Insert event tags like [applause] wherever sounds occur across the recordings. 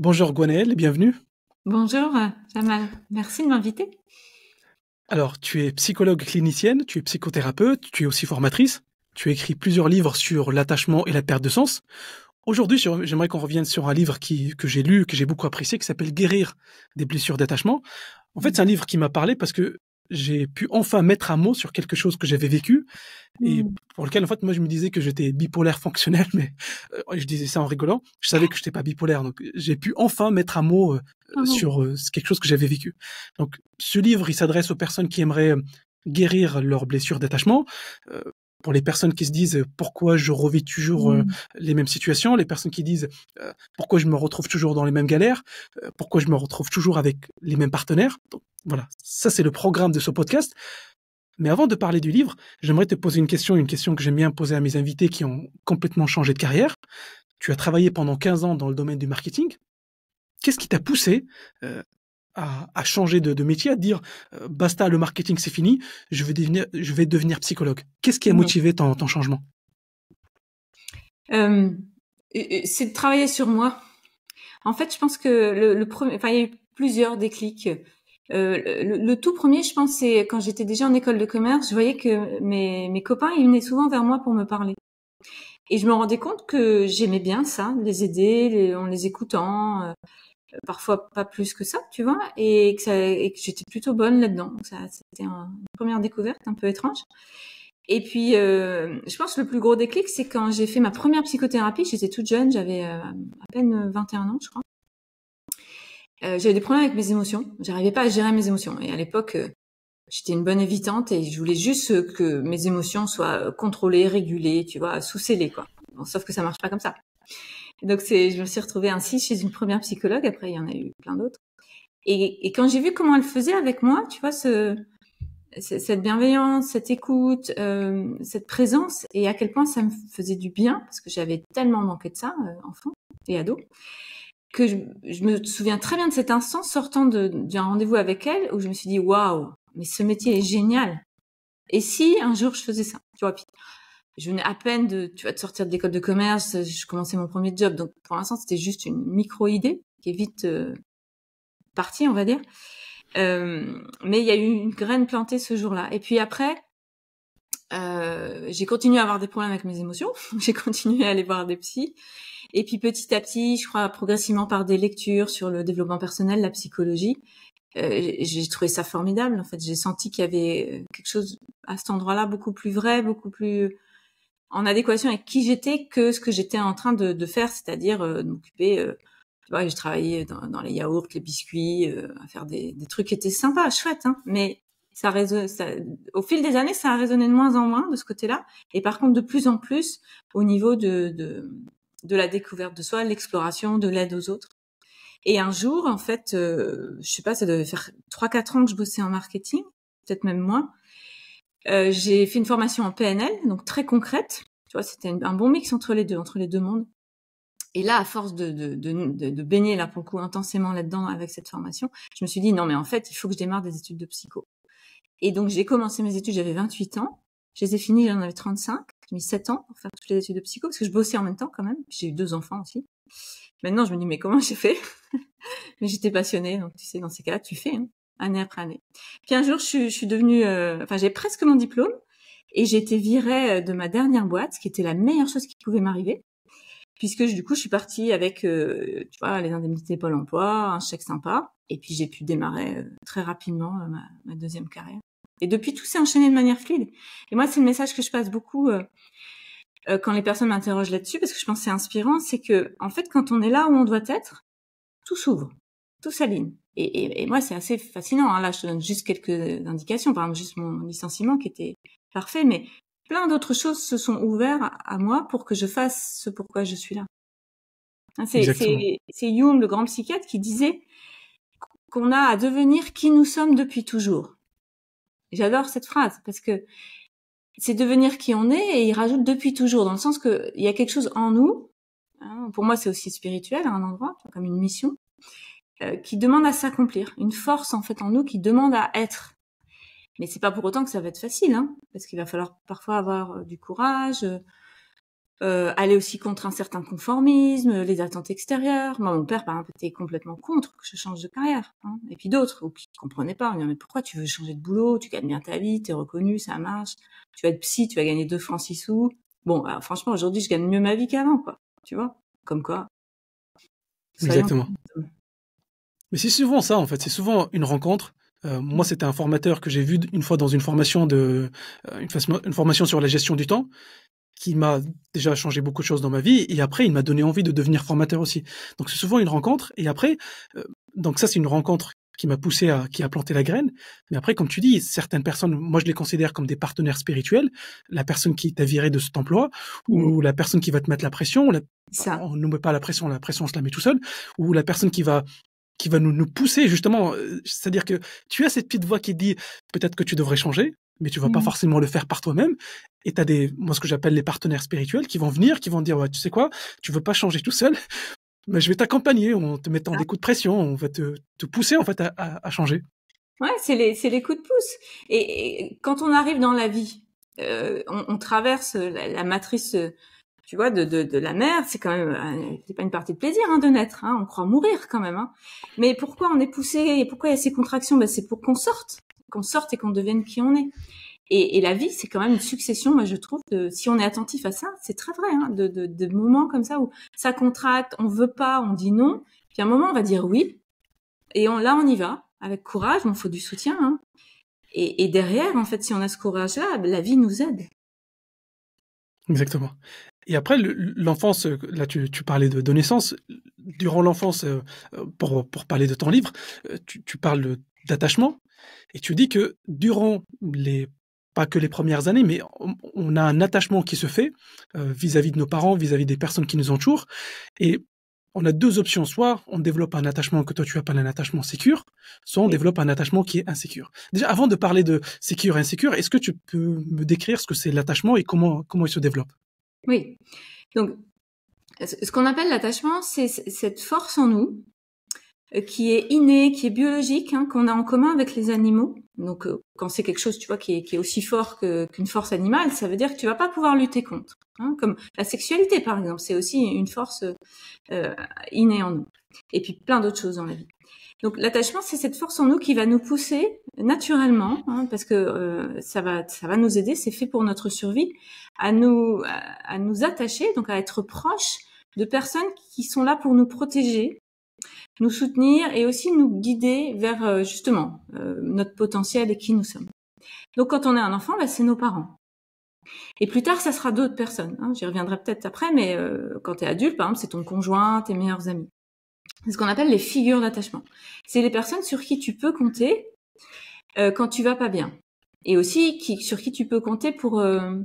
Bonjour Gwenaëlle bienvenue. Bonjour Jamal, merci de m'inviter. Alors, tu es psychologue clinicienne, tu es psychothérapeute, tu es aussi formatrice, tu as écris plusieurs livres sur l'attachement et la perte de sens. Aujourd'hui, j'aimerais qu'on revienne sur un livre que j'ai lu, que j'ai beaucoup apprécié, qui s'appelle Guérir des blessures d'attachement. En fait, c'est un livre qui m'a parlé parce que j'ai pu enfin mettre un mot sur quelque chose que j'avais vécu et hmm. pour lequel en fait moi je me disais que j'étais bipolaire [laughs] fonctionnel mais euh, je disais ça en rigolant je savais que j'étais pas bipolaire donc j'ai pu enfin mettre un mot euh, ah sur euh, quelque chose que j'avais vécu donc ce livre il s'adresse aux personnes qui aimeraient guérir leurs blessures d'attachement pour les personnes qui se disent euh, pourquoi je revis toujours euh, mmh. les mêmes situations, les personnes qui disent euh, pourquoi je me retrouve toujours dans les mêmes galères, pourquoi je me retrouve toujours avec les mêmes partenaires. voilà, ça c'est le programme de ce podcast. Mais avant de parler du livre, j'aimerais te poser une question, une question que j'aime bien poser à mes invités qui ont complètement changé de carrière. Tu as travaillé pendant 15 ans dans le domaine du marketing. Qu'est-ce qui t'a poussé à, changer de, métier, à dire euh, basta, le marketing c'est fini, je vais devenir, psychologue. Qu'est-ce qui a motivé ton, changement euh, C'est de travailler sur moi. En fait, je pense que le, premier, enfin, il y a eu plusieurs déclics. Euh, le, tout premier, je pense, c'est quand j'étais déjà en école de commerce, je voyais que mes, copains, ils venaient souvent vers moi pour me parler. Et je me rendais compte que j'aimais bien ça, les aider en les écoutant parfois pas plus que ça, tu vois, et que, et que j'étais plutôt bonne là-dedans. Ça, c'était une première découverte un peu étrange. Et puis, euh, je pense que le plus gros déclic, c'est quand j'ai fait ma première psychothérapie. J'étais toute jeune, j'avais euh, à peine 21 ans, je crois. Euh, j'avais des problèmes avec mes émotions. J'arrivais pas à gérer mes émotions. Et à l'époque, euh, j'étais une bonne évitante et je voulais juste que mes émotions soient contrôlées, régulées, tu vois, sous cellées quoi. sauf que ça marche pas comme ça. Donc c'est, je me suis retrouvée ainsi chez une première psychologue. Après, il y en a eu plein d'autres. Et, quand j'ai vu comment elle faisait avec moi, tu vois, cette bienveillance, cette écoute, euh, cette présence, et à quel point ça me faisait du bien, parce que j'avais tellement manqué de ça, euh, enfant et ado, que je, me souviens très bien de cet instant sortant d'un rendez-vous avec elle, où je me suis dit, waouh, mais ce métier est génial. Et si un jour je faisais ça, tu vois, je venais à peine de, tu vois, de sortir de l'école de commerce, je commençais mon premier job. Donc pour l'instant, c'était juste une micro-idée qui est vite euh, partie, on va dire. Euh, mais il y a eu une graine plantée ce jour-là. Et puis après, euh, j'ai continué à avoir des problèmes avec mes émotions. [laughs] j'ai continué à aller voir des psys. Et puis petit à petit, je crois progressivement par des lectures sur le développement personnel, la psychologie, euh, j'ai trouvé ça formidable. En fait, j'ai senti qu'il y avait euh, quelque chose à cet endroit-là beaucoup plus vrai, beaucoup plus en adéquation avec qui j'étais que ce que j'étais en train de, de faire, c'est-à-dire euh, de m'occuper. Euh, tu vois, j'ai travaillé dans, dans, les yaourts, les biscuits, euh, à faire des, des, trucs qui étaient sympas, chouettes, hein, mais ça, ça au fil des années, ça a résonné de moins en moins de ce côté-là. Et par contre, de plus en plus au niveau de, de, de la découverte de soi, l'exploration, de l'aide aux autres. Et un jour, en fait, euh, je sais pas, ça devait faire 3-4 ans que je bossais en marketing, peut-être même moins. Euh, j'ai fait une formation en PNL, donc très concrète. Tu vois, c'était un bon mix entre les deux, entre les deux mondes. Et là, à force de, de, de, de baigner là pour coup intensément là-dedans avec cette formation, je me suis dit non mais en fait, il faut que je démarre des études de psycho. Et donc j'ai commencé mes études, j'avais 28 ans, je les ai finies, j'en avais 35, j'ai mis 7 ans pour faire toutes les études de psycho parce que je bossais en même temps quand même, j'ai eu deux enfants aussi. Maintenant, je me dis mais comment j'ai fait [laughs] Mais j'étais passionnée, donc tu sais dans ces cas-là, tu fais. Hein année après année. Puis un jour, je, je suis devenue, euh, enfin, j'ai presque mon diplôme et j'ai été virée euh, de ma dernière boîte, ce qui était la meilleure chose qui pouvait m'arriver, puisque du coup, je suis partie avec, euh, tu vois, les indemnités Pôle Emploi, un chèque sympa, et puis j'ai pu démarrer très rapidement ma, deuxième carrière. Et depuis, tout s'est enchaîné de manière fluide. Et moi, c'est le message que je passe beaucoup quand les personnes m'interrogent là-dessus, parce que je pense que c'est inspirant, c'est que, en fait, quand on est là où on doit être, tout s'ouvre tout s'aligne. Et, moi, c'est assez fascinant. Hein. Là, je te donne juste quelques indications. Par exemple, juste mon licenciement qui était parfait, mais plein d'autres choses se sont ouvertes à, moi pour que je fasse ce pourquoi je suis là. Hein, c'est Jung, le grand psychiatre, qui disait qu'on a à devenir qui nous sommes depuis toujours. J'adore cette phrase parce que c'est devenir qui on est et il rajoute depuis toujours dans le sens qu'il y a quelque chose en nous. Hein. pour moi, c'est aussi spirituel à un endroit, comme une mission euh, qui demande à s'accomplir, une force en fait en nous qui demande à être. Mais c'est pas pour autant que ça va être facile, hein, parce qu'il va falloir parfois avoir euh, du courage, euh, euh, aller aussi contre un certain conformisme, les attentes extérieures. Moi, mon père, par exemple, était complètement contre que je change de carrière. Hein. Et puis d'autres, ou qui comprenaient pas, ah, mais pourquoi tu veux changer de boulot Tu gagnes bien ta vie, tu es reconnu, ça marche. Tu vas être psy, tu vas gagner 2 francs 6 sous. Bon, bah, franchement, aujourd'hui, je gagne mieux ma vie qu'avant, quoi. Tu vois Comme quoi. Exactement. Mais c'est souvent ça, en fait. C'est souvent une rencontre. Euh, moi, mm. c'était un formateur que j'ai vu une fois dans une formation, de, euh, une, formation sur la gestion du temps qui m'a déjà changé beaucoup de choses dans ma vie et après il m'a donné envie de devenir formateur aussi. Donc c'est souvent une rencontre et après euh, donc ça c'est une rencontre qui m'a poussé à qui a planté la graine. Mais après comme tu dis certaines personnes moi je les considère comme des partenaires spirituels, la personne qui t'a viré de cet emploi ou, mm. la personne qui va te mettre la pression, ça. on ne met pas la pression, la pression on se la met tout seul ou la personne qui va qui va nous, pousser justement. Euh, c'est-à-dire que tu as cette petite voix qui dit peut-être que tu devrais changer, mais tu vas pas mm. forcément le faire par toi-même. Et as des, moi ce que j'appelle les partenaires spirituels qui vont venir, qui vont dire ouais, tu sais quoi, tu veux pas changer tout seul, [laughs] mais je vais t'accompagner en te ah. mettant des coups de pression, on va te, te pousser en fait à, changer. Ouais, c'est les, c'est les coups de pouce. Et, quand on arrive dans la vie, euh, on, traverse la matrice euh, tu vois, de, de, de la mer, c'est quand même, euh, c'est pas une partie de plaisir hein, de naître. Hein, on croit mourir quand même. Hein. Mais pourquoi on est poussé et pourquoi il y a ces contractions ben, C'est pour qu'on sorte, qu'on sorte et qu'on devienne qui on est. Et, et la vie, c'est quand même une succession, moi je trouve, si on est attentif à ça, c'est très vrai, hein, de, de, de moments comme ça où ça contracte, on veut pas, on dit non, puis à un moment on va dire oui, et on, là on y va, avec courage, on faut du soutien. Hein. Et, et derrière, en fait, si on a ce courage-là, la vie nous aide. Exactement. Et après, l'enfance, euh, là tu, parlais de, naissance, durant l'enfance, euh, euh, pour, pour, parler de ton livre, tu, parles d'attachement et tu dis que durant les pas que les premières années, mais on a un attachement qui se fait vis-à-vis de nos parents, vis-à-vis des personnes qui nous entourent. Et on a deux options. Soit on développe un attachement que toi tu appelles un attachement sécure, soit on développe un attachement qui est insécure. Déjà, avant de parler de sécure et insécure, est-ce que tu peux me décrire ce que c'est l'attachement et comment, comment il se développe oui. Donc, ce qu'on appelle l'attachement, c'est cette force en nous euh, qui est innée, qui est biologique, hein, qu'on a en commun avec les animaux. Donc, euh, quand c'est quelque chose, tu vois, qui est, aussi fort qu'une force animale, ça veut dire que tu vas pas pouvoir lutter contre. Hein, comme la sexualité, par exemple, c'est aussi une force euh, innée en nous. Et puis plein d'autres choses dans la vie. Donc l'attachement, c'est cette force en nous qui va nous pousser naturellement, hein, parce que euh, ça va, ça va nous aider. C'est fait pour notre survie, à nous, à, nous attacher, donc à être proche de personnes qui sont là pour nous protéger, nous soutenir et aussi nous guider vers euh, justement euh, notre potentiel et qui nous sommes. Donc quand on est un enfant, bah, c'est nos parents. Et plus tard, ça sera d'autres personnes. Hein, j'y reviendrai peut-être après, mais quand tu es adulte, par exemple, c'est ton conjoint, tes meilleurs amis ce qu'on appelle les figures d'attachement. C'est les personnes sur qui tu peux compter euh, quand tu vas pas bien, et aussi qui, sur qui tu peux compter pour euh,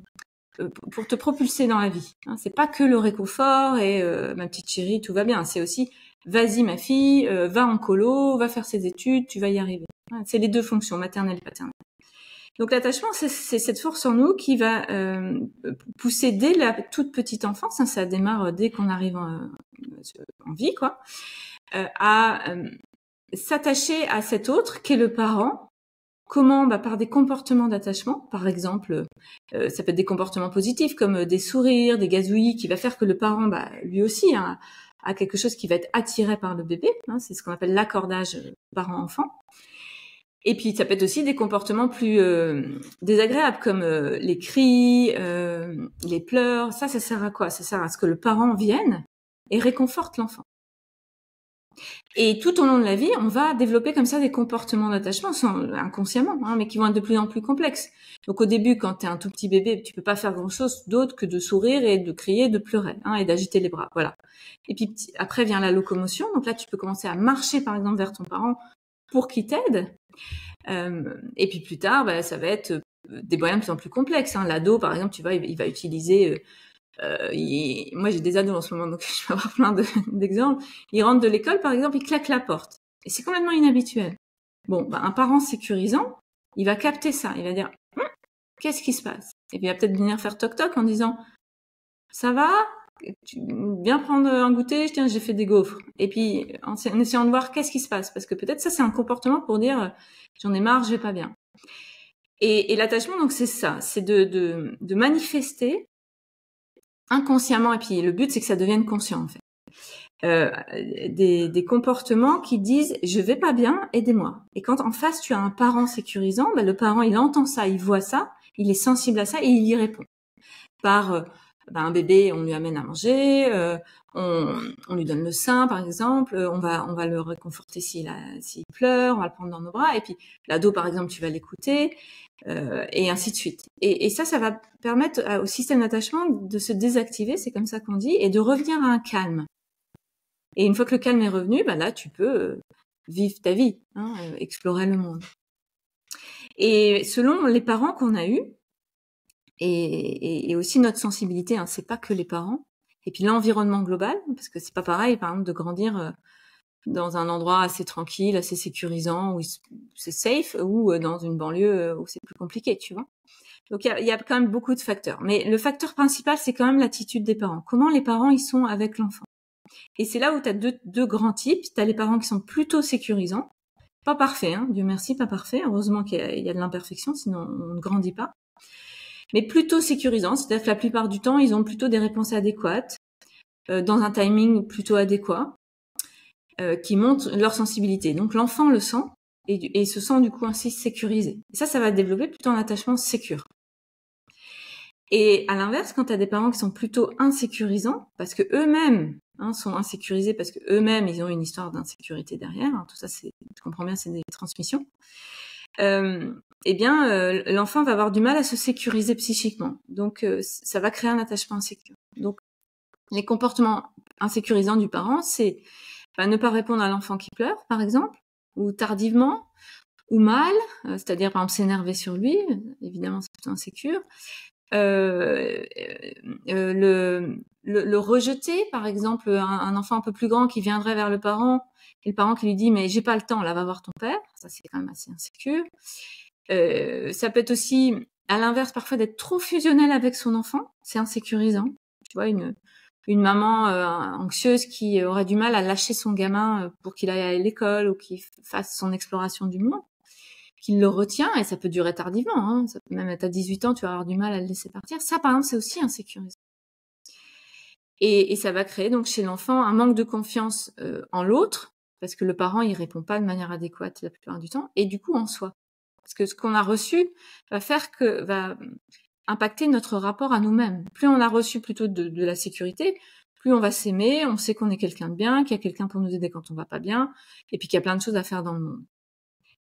euh, pour te propulser dans la vie. Hein. c'est pas que le réconfort et ma petite chérie, tout va bien. C'est aussi vas-y ma fille, va en colo, va faire ses études, tu vas y arriver. Hein, c'est les deux fonctions, maternelle et paternelle. Donc l'attachement, c'est cette force en nous qui va euh, pousser dès la toute petite enfance, hein, ça démarre euh, dès qu'on arrive en, euh, vie, quoi, à s'attacher à cet autre qui est le parent. Comment bah, Par des comportements d'attachement, par exemple, ça peut être des comportements positifs comme des sourires, des gazouillis, qui va faire que le parent, bah, lui aussi, hein, a quelque chose qui va être attiré par le bébé. Hein, c'est ce qu'on appelle l'accordage parent-enfant. Et puis ça peut être aussi des comportements plus euh, désagréables comme euh, les cris, euh, les pleurs. Ça, ça sert à quoi Ça sert à ce que le parent vienne et réconforte l'enfant. Et tout au long de la vie, on va développer comme ça des comportements d'attachement, inconsciemment, hein, mais qui vont être de plus en plus complexes. Donc au début, quand tu es un tout petit bébé, tu peux pas faire grand-chose d'autre que de sourire et de crier, de pleurer hein, et d'agiter les bras. Voilà. Et puis après vient la locomotion. Donc là, tu peux commencer à marcher, par exemple, vers ton parent pour qu'il t'aide euh, et puis plus tard, bah, ça va être euh, des moyens de plus en plus complexes. Hein. L'ado, par exemple, tu vois, il, va utiliser... Euh, moi, j'ai des ados en ce moment, donc [laughs] je vais avoir plein d'exemples. il rentre de l'école, par exemple, il claque la porte. Et c'est complètement inhabituel. Bon, bah, un parent sécurisant, il va capter ça. Il va dire, hum, qu'est-ce qui se passe Et puis, il va peut-être venir faire toc-toc en disant, ça va tu bien prendre un goûter, tiens, j'ai fait des gaufres. Et puis, en, essayant de voir qu'est-ce qui se passe. Parce que peut-être ça, c'est un comportement pour dire, euh, j'en ai marre, je vais pas bien. Et, l'attachement, donc, c'est ça. C'est de, de, de, manifester inconsciemment. Et puis, le but, c'est que ça devienne conscient, en fait. Euh, des, des, comportements qui disent je vais pas bien, aidez-moi. Et quand en face tu as un parent sécurisant, bah, le parent il entend ça, il voit ça, il est sensible à ça et il y répond par euh, bah, un bébé, on lui amène à manger, euh, on, lui donne le sein, par exemple, euh, on va, on va le réconforter s'il, s'il pleure, on va le prendre dans nos bras, et puis l'ado, par exemple, tu vas l'écouter, euh, et ainsi de suite. Et, ça, ça va permettre au système d'attachement de se désactiver, c'est comme ça qu'on dit, et de revenir à un calme. Et une fois que le calme est revenu, ben là, tu peux vivre ta vie, hein, explorer le monde. Et selon les parents qu'on a eus, et, et, et aussi notre sensibilité. Hein, c'est pas que les parents. Et puis l'environnement global, parce que c'est pas pareil, par exemple, de grandir euh, dans un endroit assez tranquille, assez sécurisant, où c'est safe, ou euh, dans une banlieue euh, où c'est plus compliqué, tu vois. Donc il y a, y a, quand même beaucoup de facteurs. Mais le facteur principal, c'est quand même l'attitude des parents. Comment les parents ils sont avec l'enfant. Et c'est là où tu as deux, deux grands types. Tu as les parents qui sont plutôt sécurisants, pas parfaits, hein, Dieu merci, pas parfaits. Heureusement qu'il y, a de l'imperfection, sinon on ne grandit pas mais plutôt sécurisant. C'est-à-dire que la plupart du temps, ils ont plutôt des réponses adéquates, euh, dans un timing plutôt adéquat, euh, qui montrent leur sensibilité. Donc l'enfant le sent et, et, se sent du coup ainsi sécurisé. Et ça, ça va développer plutôt un attachement sécure. Et à l'inverse, quand tu as des parents qui sont plutôt insécurisants, parce que eux-mêmes hein, sont insécurisés, parce que eux-mêmes ils ont une histoire d'insécurité derrière, hein, tout ça, tu comprends bien, c'est des transmissions. Euh, eh bien, euh, l'enfant va avoir du mal à se sécuriser psychiquement. Donc, euh, ça va créer un attachement insécure. Donc, les comportements insécurisants du parent, c'est bah, ne pas répondre à l'enfant qui pleure, par exemple, ou tardivement, ou mal, euh, c'est-à-dire, par exemple, s'énerver sur lui, évidemment, c'est plutôt insécure. le, rejeter, par exemple, un, enfant un peu plus grand qui viendrait vers le parent, et le parent qui lui dit mais j'ai pas le temps, là va voir ton père, ça c'est quand même assez insécure. Euh, ça peut être aussi, à l'inverse, parfois d'être trop fusionnel avec son enfant. C'est insécurisant. Tu vois, une, une maman euh, anxieuse qui aurait du mal à lâcher son gamin euh, pour qu'il aille à l'école ou qu'il fasse son exploration du monde, qu'il le retient, et ça peut durer tardivement, hein. ça peut même être à 18 ans, tu vas avoir du mal à le laisser partir. Ça, par exemple, c'est aussi insécurisant. Et, et, ça va créer donc chez l'enfant un manque de confiance en l'autre, parce que le parent, il répond pas de manière adéquate la plupart du temps, et du coup en soi. Parce que ce qu'on a reçu va faire que va impacter notre rapport à nous-mêmes. Plus on a reçu plutôt de, la sécurité, plus on va s'aimer, on sait qu'on est quelqu'un de bien, qu'il y a quelqu'un pour nous aider quand on va pas bien, et puis qu'il y a plein de choses à faire dans le monde.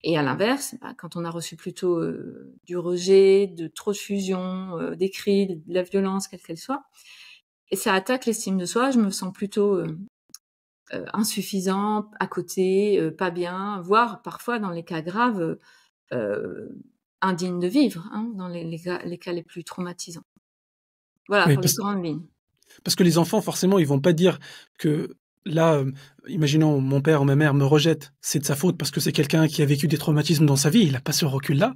Et à l'inverse, bah, quand on a reçu plutôt euh, du rejet, de trop de fusion, euh, des cris, de la violence, quelle qu'elle soit, et ça attaque l'estime de soi, je me sens plutôt euh, insuffisant, à côté, pas bien, voire parfois dans les cas graves, euh, indigne de vivre hein, dans les, cas, les, plus traumatisants. Voilà, pour Parce que les enfants, forcément, ils vont pas dire que là, euh, imaginons mon père ou ma mère me rejette, c'est de sa faute parce que c'est quelqu'un qui a vécu des traumatismes dans sa vie, il n'a pas ce recul-là.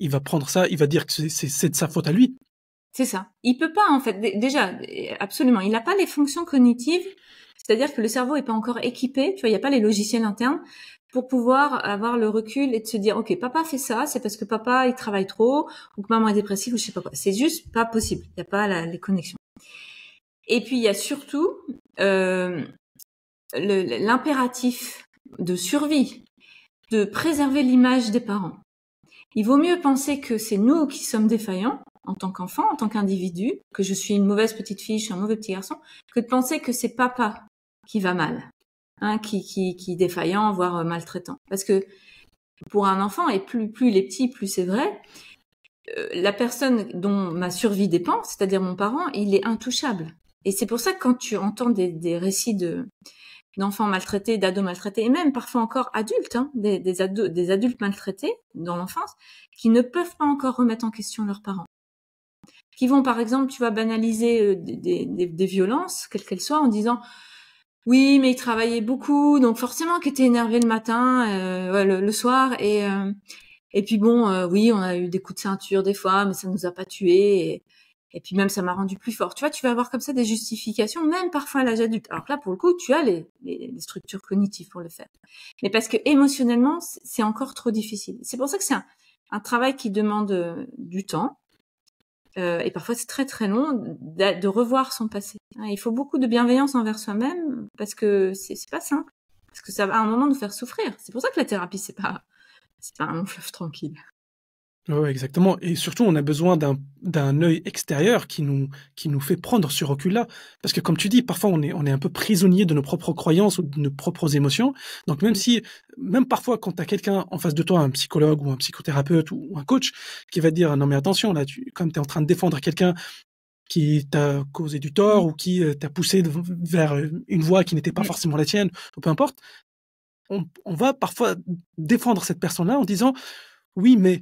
Il va prendre ça, il va dire que c'est de sa faute à lui. C'est ça. Il peut pas en fait. Déjà, absolument, il n'a pas les fonctions cognitives. C'est-à-dire que le cerveau n'est pas encore équipé. Tu vois, il n'y a pas les logiciels internes pour pouvoir avoir le recul et de se dire ok papa fait ça c'est parce que papa il travaille trop ou que maman est dépressive ou je sais pas quoi c'est juste pas possible il n'y a pas les connexions et puis il y a surtout euh, l'impératif de survie de préserver l'image des parents il vaut mieux penser que c'est nous qui sommes défaillants en tant qu'enfant en tant qu'individu que je suis une mauvaise petite fille je suis un mauvais petit garçon que de penser que c'est papa qui va mal hein, qui, qui, qui défaillant, voire euh, maltraitant. Parce que pour un enfant, et plus, plus il est plus c'est vrai, euh, la personne dont ma survie dépend, c'est-à-dire mon parent, il est intouchable. Et c'est pour ça que quand tu entends des, récits de d'enfants maltraités, d'ados maltraités, et même parfois encore adultes, hein, des, des, adultes maltraités dans l'enfance, qui ne peuvent pas encore remettre en question leurs parents qui vont par exemple, tu vas banaliser euh, des, des violences, quelles qu'elles soient, en disant oui, mais il travaillait beaucoup, donc forcément qu'il était énervé le matin, euh, le, soir. Et, euh, et puis bon, euh, oui, on a eu des coups de ceinture des fois, mais ça ne nous a pas tués. Et... puis même, ça m'a rendu plus fort. Tu vois, tu vas avoir comme ça des justifications, même parfois à l'âge adulte. Alors là, pour le coup, tu as les, structures cognitives pour le faire. Mais parce que émotionnellement, c'est encore trop difficile. C'est pour ça que c'est un, travail qui demande du temps, euh, et parfois c'est très très long, de, revoir son passé. Il faut beaucoup de bienveillance envers soi-même parce que c'est pas simple, parce que ça va à un moment nous faire souffrir. C'est pour ça que la thérapie c'est pas c'est pas un long fleuve tranquille. Oui, exactement. Et surtout, on a besoin d'un œil extérieur qui nous, qui nous fait prendre ce recul-là. Parce que, comme tu dis, parfois, on est, on est un peu prisonnier de nos propres croyances ou de nos propres émotions. Donc, même si, même parfois, quand tu as quelqu'un en face de toi, un psychologue ou un psychothérapeute ou, un coach, qui va dire, non, mais attention, là, tu, comme tu es en train de défendre quelqu'un qui t'a causé du tort ou qui euh, t'a poussé vers une voie qui n'était pas forcément la tienne, ou peu importe, on va parfois défendre cette personne-là en disant, oui, mais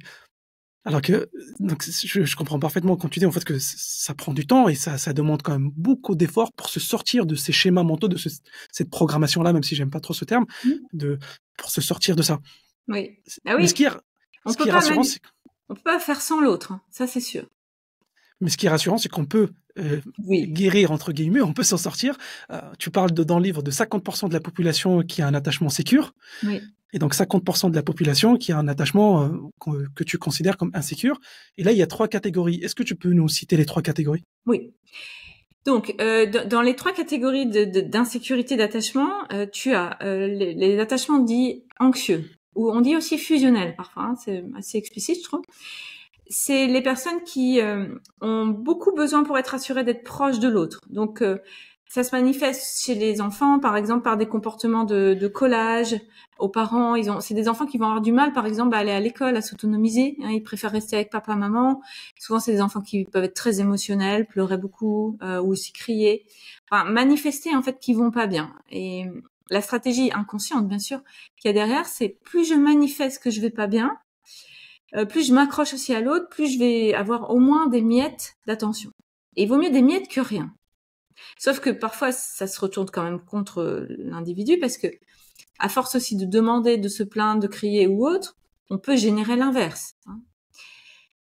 alors que je, comprends parfaitement quand tu dis en fait que ça prend du temps et ça, demande quand même beaucoup d'efforts pour se sortir de ces schémas mentaux, de cette programmation là, même si j'aime pas trop ce terme, mmh. de pour se sortir de ça. Oui. Ah mais ce qui est, rassurant, c'est on peut pas faire sans l'autre, hein, ça c'est sûr. Mais ce qui est rassurant, c'est qu'on peut euh, guérir, entre guillemets, on peut s'en sortir. Euh, tu parles de, dans le livre de 50% de la population qui a un attachement sécure. Et donc 50% de la population qui a un attachement euh, que, tu considères comme insécure. Et là, il y a trois catégories. Est-ce que tu peux nous citer les trois catégories Oui. Donc, dans les trois catégories d'insécurité d'attachement, tu as les, attachements dits anxieux, ou on dit aussi fusionnels parfois, hein, c'est assez explicite, je trouve c'est les personnes qui euh, ont beaucoup besoin pour être assurées d'être proches de l'autre. Donc, euh, ça se manifeste chez les enfants, par exemple, par des comportements de, collage. Aux parents, ils ont, c'est des enfants qui vont avoir du mal, par exemple, à aller à l'école, à s'autonomiser. Hein. ils préfèrent rester avec papa, maman. Souvent, c'est des enfants qui peuvent être très émotionnels, pleurer beaucoup euh, ou aussi crier. Enfin, manifester en fait qu'ils vont pas bien. Et la stratégie inconsciente, bien sûr, qu'il y a derrière, c'est plus je manifeste que je vais pas bien, euh, plus je m'accroche aussi à l'autre, plus je vais avoir au moins des miettes d'attention. Et il vaut mieux des miettes que rien. Sauf que parfois, ça se retourne quand même contre l'individu parce que, à force aussi de demander, de se plaindre, de crier ou autre, on peut générer l'inverse. Hein.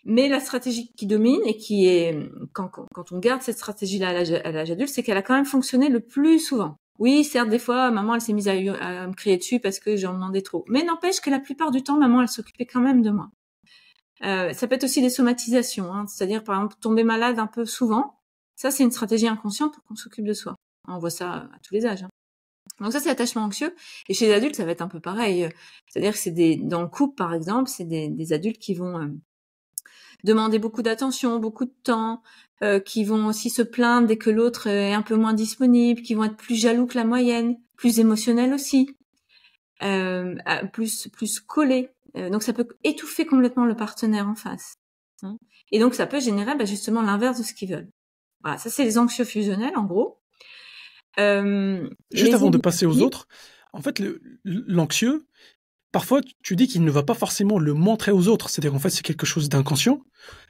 Mais la stratégie qui domine et qui est, quand, on garde cette stratégie-là à l'âge adulte, c'est qu'elle a quand même fonctionné le plus souvent. Oui, certes, des fois, maman, elle s'est mise à, à, me crier dessus parce que j'en demandais trop. Mais n'empêche que la plupart du temps, maman, elle s'occupait quand même de moi. Euh, ça peut être aussi des somatisations, hein. c'est-à-dire par exemple tomber malade un peu souvent. Ça, c'est une stratégie inconsciente pour qu'on s'occupe de soi. On voit ça à tous les âges. Hein. Donc ça, c'est l'attachement anxieux. Et chez les adultes, ça va être un peu pareil. Euh. C'est-à-dire que c'est des, dans le couple, par exemple, c'est des, adultes qui vont euh, demander beaucoup d'attention, beaucoup de temps, qui vont aussi se plaindre dès que l'autre est un peu moins disponible, qui vont être plus jaloux que la moyenne, plus émotionnels aussi, plus plus collés. Euh, donc ça peut étouffer complètement le partenaire en face. Hein. Et donc ça peut générer bah, justement l'inverse de ce qu'ils veulent. Voilà, ça c'est les anxieux fusionnels, en gros. Euh, Juste avant de passer aux autres, en fait l'anxieux, parfois tu dis qu'il ne va pas forcément le montrer aux autres, c'est-à-dire en fait c'est quelque chose d'inconscient,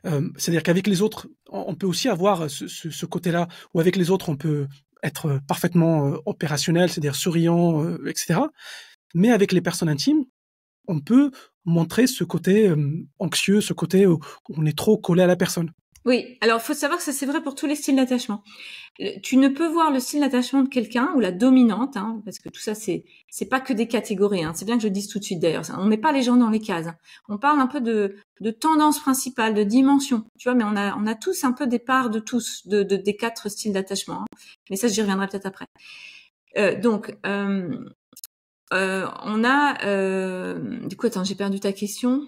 euh, c'est-à-dire qu'avec les autres on peut aussi avoir ce côté-là, ou avec les autres on peut être parfaitement opérationnel, c'est-à-dire souriant, etc. Mais avec les personnes intimes, on peut montrer ce côté anxieux, ce côté où on est trop collé à la personne. Oui, alors il faut savoir que ça c'est vrai pour tous les styles d'attachement. Tu ne peux voir le style d'attachement de quelqu'un ou la dominante, hein, parce que tout ça c'est c'est pas que des catégories. Hein. C'est bien que je le dise tout de suite d'ailleurs. On met pas les gens dans les cases. Hein. On parle un peu de de tendance principale, de dimension. Tu vois, mais on a on a tous un peu des parts de tous de, des quatre styles d'attachement. Mais ça j'y reviendrai peut-être après. Euh, donc, euh, on a, euh, du coup, attends, j'ai perdu ta question.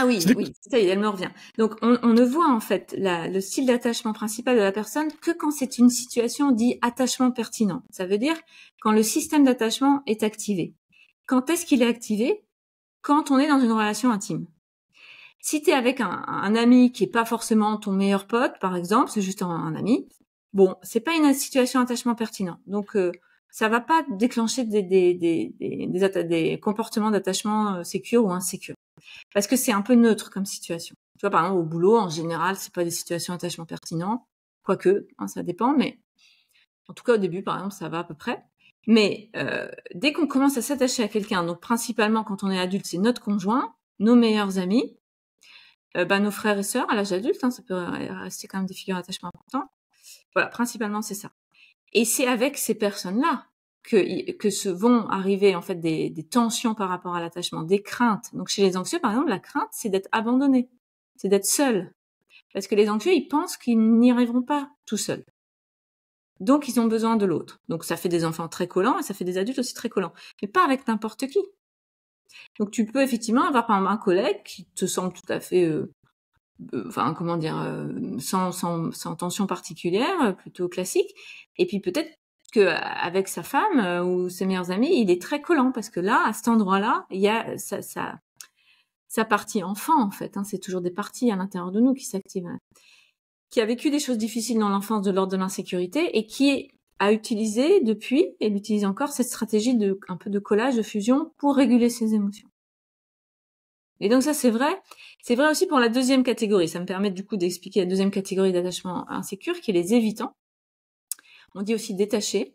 Ah oui, oui, ça y est, elle me revient. Donc, on, ne voit en fait le style d'attachement principal de la personne que quand c'est une situation dit attachement pertinent. Ça veut dire quand le système d'attachement est activé. Quand est-ce qu'il est activé Quand on est dans une relation intime. Si tu es avec un, ami qui n'est pas forcément ton meilleur pote, par exemple, c'est juste un, ami, bon, c'est pas une situation attachement pertinent. Donc, euh, ça va pas déclencher des, des, des, comportements d'attachement euh, sécure ou insécure. Parce que c'est un peu neutre comme situation. Tu vois, par exemple, au boulot, en général, c'est pas des situations d'attachement pertinentes, quoique, hein, ça dépend, mais en tout cas, au début, par exemple, ça va à peu près. Mais euh, dès qu'on commence à s'attacher à quelqu'un, donc principalement quand on est adulte, c'est notre conjoint, nos meilleurs amis, euh, bah, nos frères et sœurs à l'âge adulte, hein, ça peut rester quand même des figures d'attachement importantes. Voilà, principalement, c'est ça. Et c'est avec ces personnes-là que, que se vont arriver en fait des, tensions par rapport à l'attachement, des craintes. Donc chez les anxieux, par exemple, la crainte, c'est d'être abandonné, c'est d'être seul. Parce que les anxieux, ils pensent qu'ils n'y arriveront pas tout seuls. Donc ils ont besoin de l'autre. Donc ça fait des enfants très collants et ça fait des adultes aussi très collants. Mais pas avec n'importe qui. Donc tu peux effectivement avoir par exemple un collègue qui te semble tout à fait euh, euh, enfin comment dire, euh, sans, sans, tension particulière, euh, plutôt classique. Et puis peut-être que avec sa femme ou ses meilleurs amis, il est très collant parce que là, à cet endroit-là, il y a sa, partie enfant en fait. Hein. c'est toujours des parties à l'intérieur de nous qui s'activent, qui a vécu des choses difficiles dans l'enfance de l'ordre de l'insécurité et qui a utilisé depuis et l'utilise encore cette stratégie de un peu de collage, de fusion pour réguler ses émotions. Et donc ça, c'est vrai. C'est vrai aussi pour la deuxième catégorie. Ça me permet du coup d'expliquer la deuxième catégorie d'attachement insécure, qui est les évitants. On dit aussi détachés.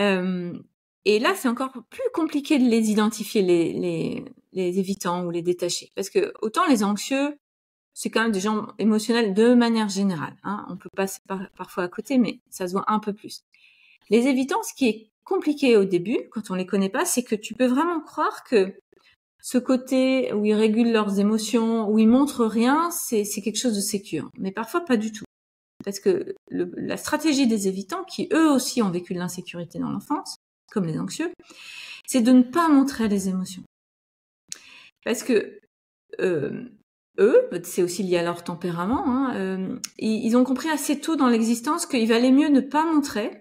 Euh, et là, c'est encore plus compliqué de les identifier, les, les, les évitants ou les détachés. Parce que autant les anxieux, c'est quand même des gens émotionnels de manière générale. Hein. On peut passer parfois à côté, mais ça se voit un peu plus. Les évitants, ce qui est compliqué au début, quand on les connaît pas, c'est que tu peux vraiment croire que ce côté où ils régulent leurs émotions, où ils montrent rien, c'est quelque chose de sécure. Mais parfois pas du tout. Parce que la stratégie des évitants, qui eux aussi ont vécu de l'insécurité dans l'enfance, comme les anxieux, c'est de ne pas montrer les émotions. Parce que euh, eux, c'est aussi lié à leur tempérament, hein, euh, ils, ont compris assez tôt dans l'existence qu'il valait mieux ne pas montrer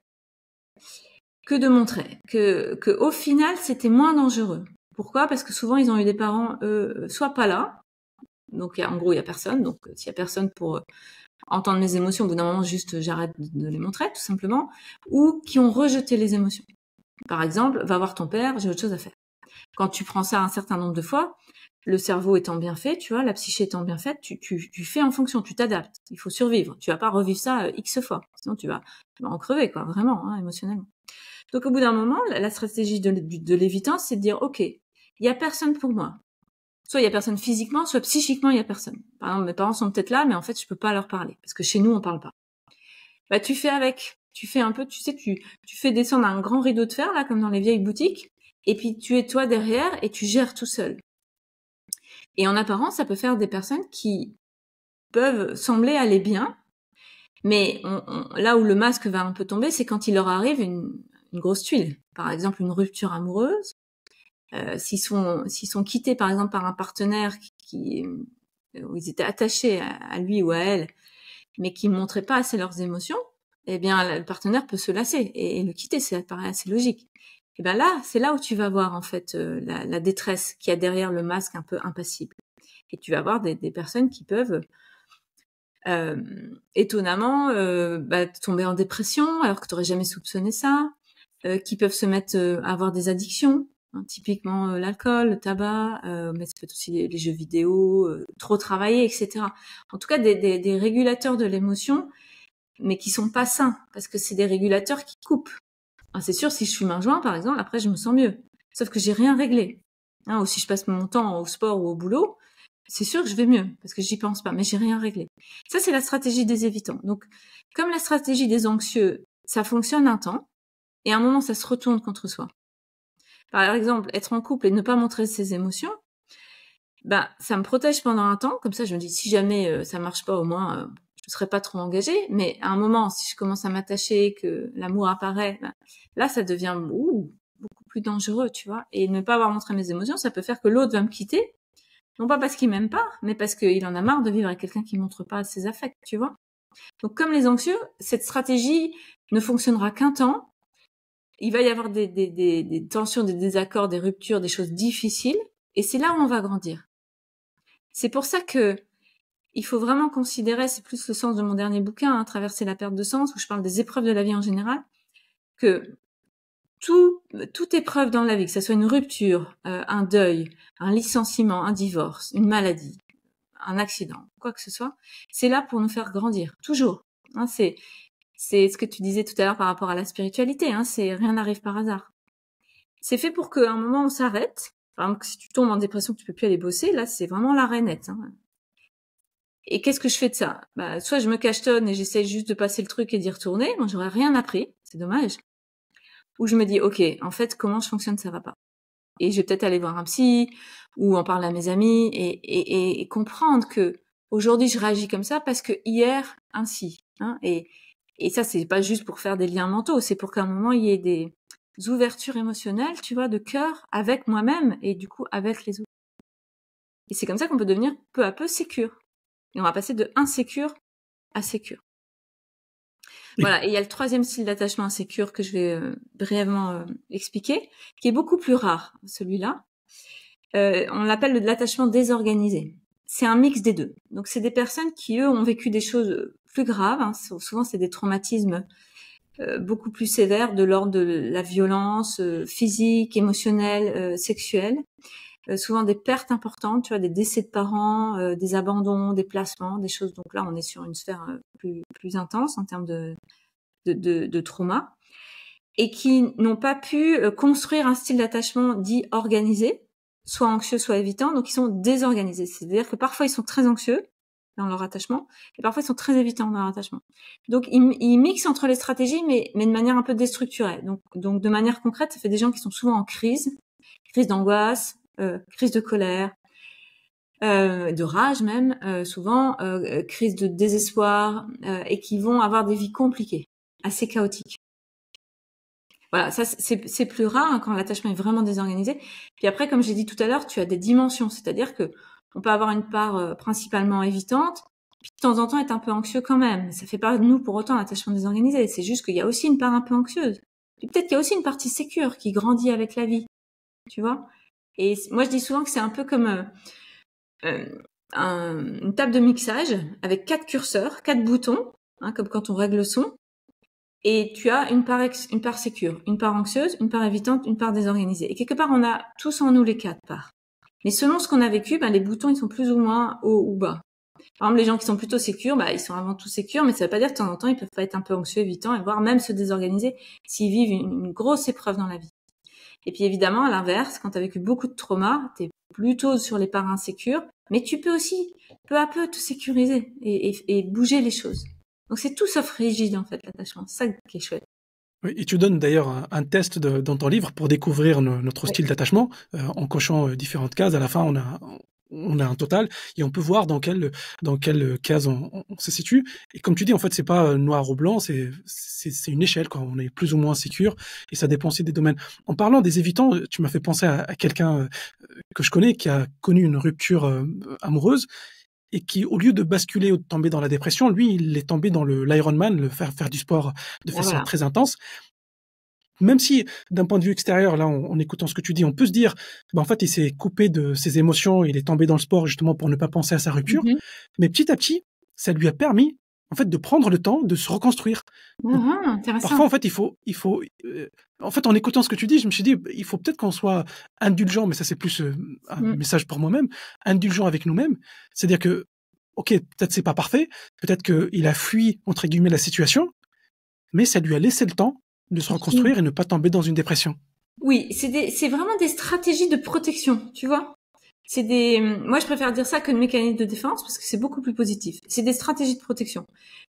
que de montrer, que, que au final c'était moins dangereux. Pourquoi Parce que souvent, ils ont eu des parents, eux, soit pas là, donc en gros, il n'y a personne, donc s'il n'y a personne pour euh, entendre mes émotions, au bout d'un moment, juste j'arrête de les montrer, tout simplement, ou qui ont rejeté les émotions. Par exemple, va voir ton père, j'ai autre chose à faire. Quand tu prends ça un certain nombre de fois, le cerveau étant bien fait, tu vois, la psyché étant bien faite, tu, fais en fonction, tu t'adaptes. Il faut survivre. Tu vas pas revivre ça euh, x fois, sinon tu vas, en crever, quoi, vraiment, hein, émotionnellement. Donc au bout d'un moment, la stratégie de, de l'évitance, c'est de dire, ok, il n'y a personne pour moi. Soit il n'y a personne physiquement, soit psychiquement il n'y a personne. Par exemple, mes parents sont peut-être là, mais en fait je ne peux pas leur parler parce que chez nous on ne parle pas. Bah tu fais avec. Tu fais un peu, tu sais, tu fais descendre un grand rideau de fer là comme dans les vieilles boutiques, et puis tu es toi derrière et tu gères tout seul. Et en apparence, ça peut faire des personnes qui peuvent sembler aller bien, mais là où le masque va un peu tomber, c'est quand il leur arrive une grosse tuile, par exemple une rupture amoureuse euh, s'ils sont s'ils sont quittés par exemple par un partenaire qui, euh, où ils étaient attachés à, lui ou à elle, mais qui ne montraient pas assez leurs émotions, eh bien le partenaire peut se lasser et, le quitter, ça paraît assez logique. Et eh ben là, c'est là où tu vas voir en fait euh, la, détresse qui a derrière le masque un peu impassible. Et tu vas voir des, des personnes qui peuvent euh, étonnamment euh, bah, tomber en dépression alors que tu n'aurais jamais soupçonné ça, qui peuvent se mettre à avoir des addictions, Hein, typiquement euh, l'alcool, le tabac, euh, mais ça peut être aussi les, jeux vidéo, euh, trop travailler, etc. En tout cas, des, régulateurs de l'émotion, mais qui sont pas sains, parce que c'est des régulateurs qui coupent. c'est sûr, si je fume un joint, par exemple, après je me sens mieux. Sauf que j'ai rien réglé. Hein, ou si je passe mon temps au sport ou au boulot, c'est sûr que je vais mieux, parce que j'y pense pas, mais j'ai rien réglé. Ça, c'est la stratégie des évitants. Donc, comme la stratégie des anxieux, ça fonctionne un temps, et à un moment, ça se retourne contre soi par exemple, être en couple et ne pas montrer ses émotions, ben, ça me protège pendant un temps. Comme ça, je me dis, si jamais ça euh, ça marche pas, au moins, euh, je je serai pas trop engagée. Mais à un moment, si je commence à m'attacher, que l'amour apparaît, bah, là, ça devient beaucoup plus dangereux, tu vois. Et ne pas avoir montré mes émotions, ça peut faire que l'autre va me quitter. Non pas parce qu'il m'aime pas, mais parce qu'il en a marre de vivre avec quelqu'un qui ne montre pas ses affects, tu vois. Donc, comme les anxieux, cette stratégie ne fonctionnera qu'un temps il va y avoir des, tensions, des désaccords, des ruptures, des choses difficiles, et c'est là où on va grandir. C'est pour ça que il faut vraiment considérer, c'est plus le sens de mon dernier bouquin, hein, Traverser la perte de sens, où je parle des épreuves de la vie en général, que tout, toute épreuve dans la vie, que ce soit une rupture, euh, un deuil, un licenciement, un divorce, une maladie, un accident, quoi que ce soit, c'est là pour nous faire grandir, toujours. Hein, c'est c'est ce que tu disais tout à l'heure par rapport à la spiritualité, hein, c'est rien n'arrive par hasard. C'est fait pour qu'à un moment on s'arrête. Par exemple, si tu tombes en dépression, que tu peux plus aller bosser, là c'est vraiment la net. Hein. Et qu'est-ce que je fais de ça bah, Soit je me cachetonne et j'essaie juste de passer le truc et d'y retourner, Moi, j'aurais rien appris, c'est dommage. Ou je me dis, ok, en fait, comment je fonctionne, ça va pas. Et je vais peut-être aller voir un psy ou en parler à mes amis et, comprendre que aujourd'hui je réagis comme ça parce que hier ainsi. Hein, et, et ça, c'est pas juste pour faire des liens mentaux, c'est pour qu'à un moment, il y ait des ouvertures émotionnelles, tu vois, de cœur avec moi-même et du coup avec les autres. Et c'est comme ça qu'on peut devenir peu à peu sécure. Et on va passer de insécure à sécure. Voilà, et il y a le troisième style d'attachement insécure que je vais euh, brièvement euh, expliquer, qui est beaucoup plus rare, celui-là. Euh, on l'appelle l'attachement désorganisé c'est un mix des deux. Donc c'est des personnes qui, eux, ont vécu des choses plus graves. Hein. Souvent, c'est des traumatismes euh, beaucoup plus sévères de l'ordre de la violence euh, physique, émotionnelle, euh, sexuelle. souvent des pertes importantes, tu vois, des décès de parents, des abandons, des placements, des choses. Donc là, on est sur une sphère plus, intense en termes de, de, de, de trauma. Et qui n'ont pas pu construire un style d'attachement dit organisé, soit anxieux, soit évitant, donc ils sont désorganisés. C'est-à-dire que parfois ils sont très anxieux dans leur attachement, et parfois ils sont très évitants dans leur attachement. Donc ils, ils mixent entre les stratégies, mais, mais de manière un peu déstructurée. Donc, donc de manière concrète, ça fait des gens qui sont souvent en crise, crise d'angoisse, euh, crise de colère, euh, de rage même, euh, souvent crise de désespoir, et qui vont avoir des vies compliquées, assez chaotiques. Voilà, ça c'est plus rare hein, quand l'attachement est vraiment désorganisé. Puis après, comme j'ai dit tout à l'heure, tu as des dimensions, c'est-à-dire que on peut avoir une part euh, principalement évitante, puis de temps en temps être un peu anxieux quand même. Ça fait pas de nous pour autant l'attachement désorganisé. C'est juste qu'il y a aussi une part un peu anxieuse. peut-être qu'il y a aussi une partie sécure qui grandit avec la vie, tu vois. Et moi je dis souvent que c'est un peu comme euh, euh, une table de mixage avec quatre curseurs, quatre boutons, hein, comme quand on règle le son. Et tu as une part, une part sécure, une part anxieuse, une part évitante, une part désorganisée. Et quelque part, on a tous en nous les quatre parts. Mais selon ce qu'on a vécu, ben, les boutons, ils sont plus ou moins haut ou bas. Par exemple, les gens qui sont plutôt sécures, ben, ils sont avant tout sécures, mais ça veut pas dire que de temps en temps, ils peuvent pas être un peu anxieux, évitants, et voire même se désorganiser s'ils vivent une, grosse épreuve dans la vie. Et puis évidemment, à l'inverse, quand tu as vécu beaucoup de trauma tu es plutôt sur les parts insécures, mais tu peux aussi peu à peu te sécuriser et bouger les choses. Donc c'est tout sauf rigide en fait l'attachement, ça qui est chouette. Oui, et tu donnes d'ailleurs un, test dans ton livre pour découvrir notre style d'attachement euh, en cochant euh, différentes cases. À la fin, on a on a un total et on peut voir dans quelle dans quelle case on, se situe. Et comme tu dis, en fait, c'est pas euh, noir ou blanc, c'est c'est une échelle quoi. on est plus ou moins sécure et ça dépend aussi des domaines. En parlant des évitants, tu m'as fait penser à, quelqu'un que je connais qui a connu une rupture amoureuse et qui, au lieu de basculer ou de tomber dans la dépression, lui, il est tombé dans le l'Ironman, le faire, faire du sport de façon très intense. Même si, d'un point de vue extérieur, là, en, écoutant ce que tu dis, on peut se dire, bah, en fait, il s'est coupé de ses émotions, il est tombé dans le sport justement pour ne pas penser à sa rupture. Mm-hmm. Mais petit à petit, ça lui a permis en fait, de prendre le temps de se reconstruire. Mmh parfois, en fait, il faut, il faut. Euh, en fait, en écoutant ce que tu dis, je me suis dit, il faut peut-être qu'on soit indulgent, mais ça, c'est plus euh, un mmh. message pour moi-même, indulgent avec nous-mêmes. C'est-à-dire que, ok, peut-être c'est pas parfait, peut-être qu'il a fui entre guillemets la situation, mais ça lui a laissé le temps de se reconstruire et ne pas tomber dans une dépression. Oui, c'est vraiment des stratégies de protection, tu vois c'est des, moi je préfère dire ça que de mécanisme de défense parce que c'est beaucoup plus positif. C'est des stratégies de protection.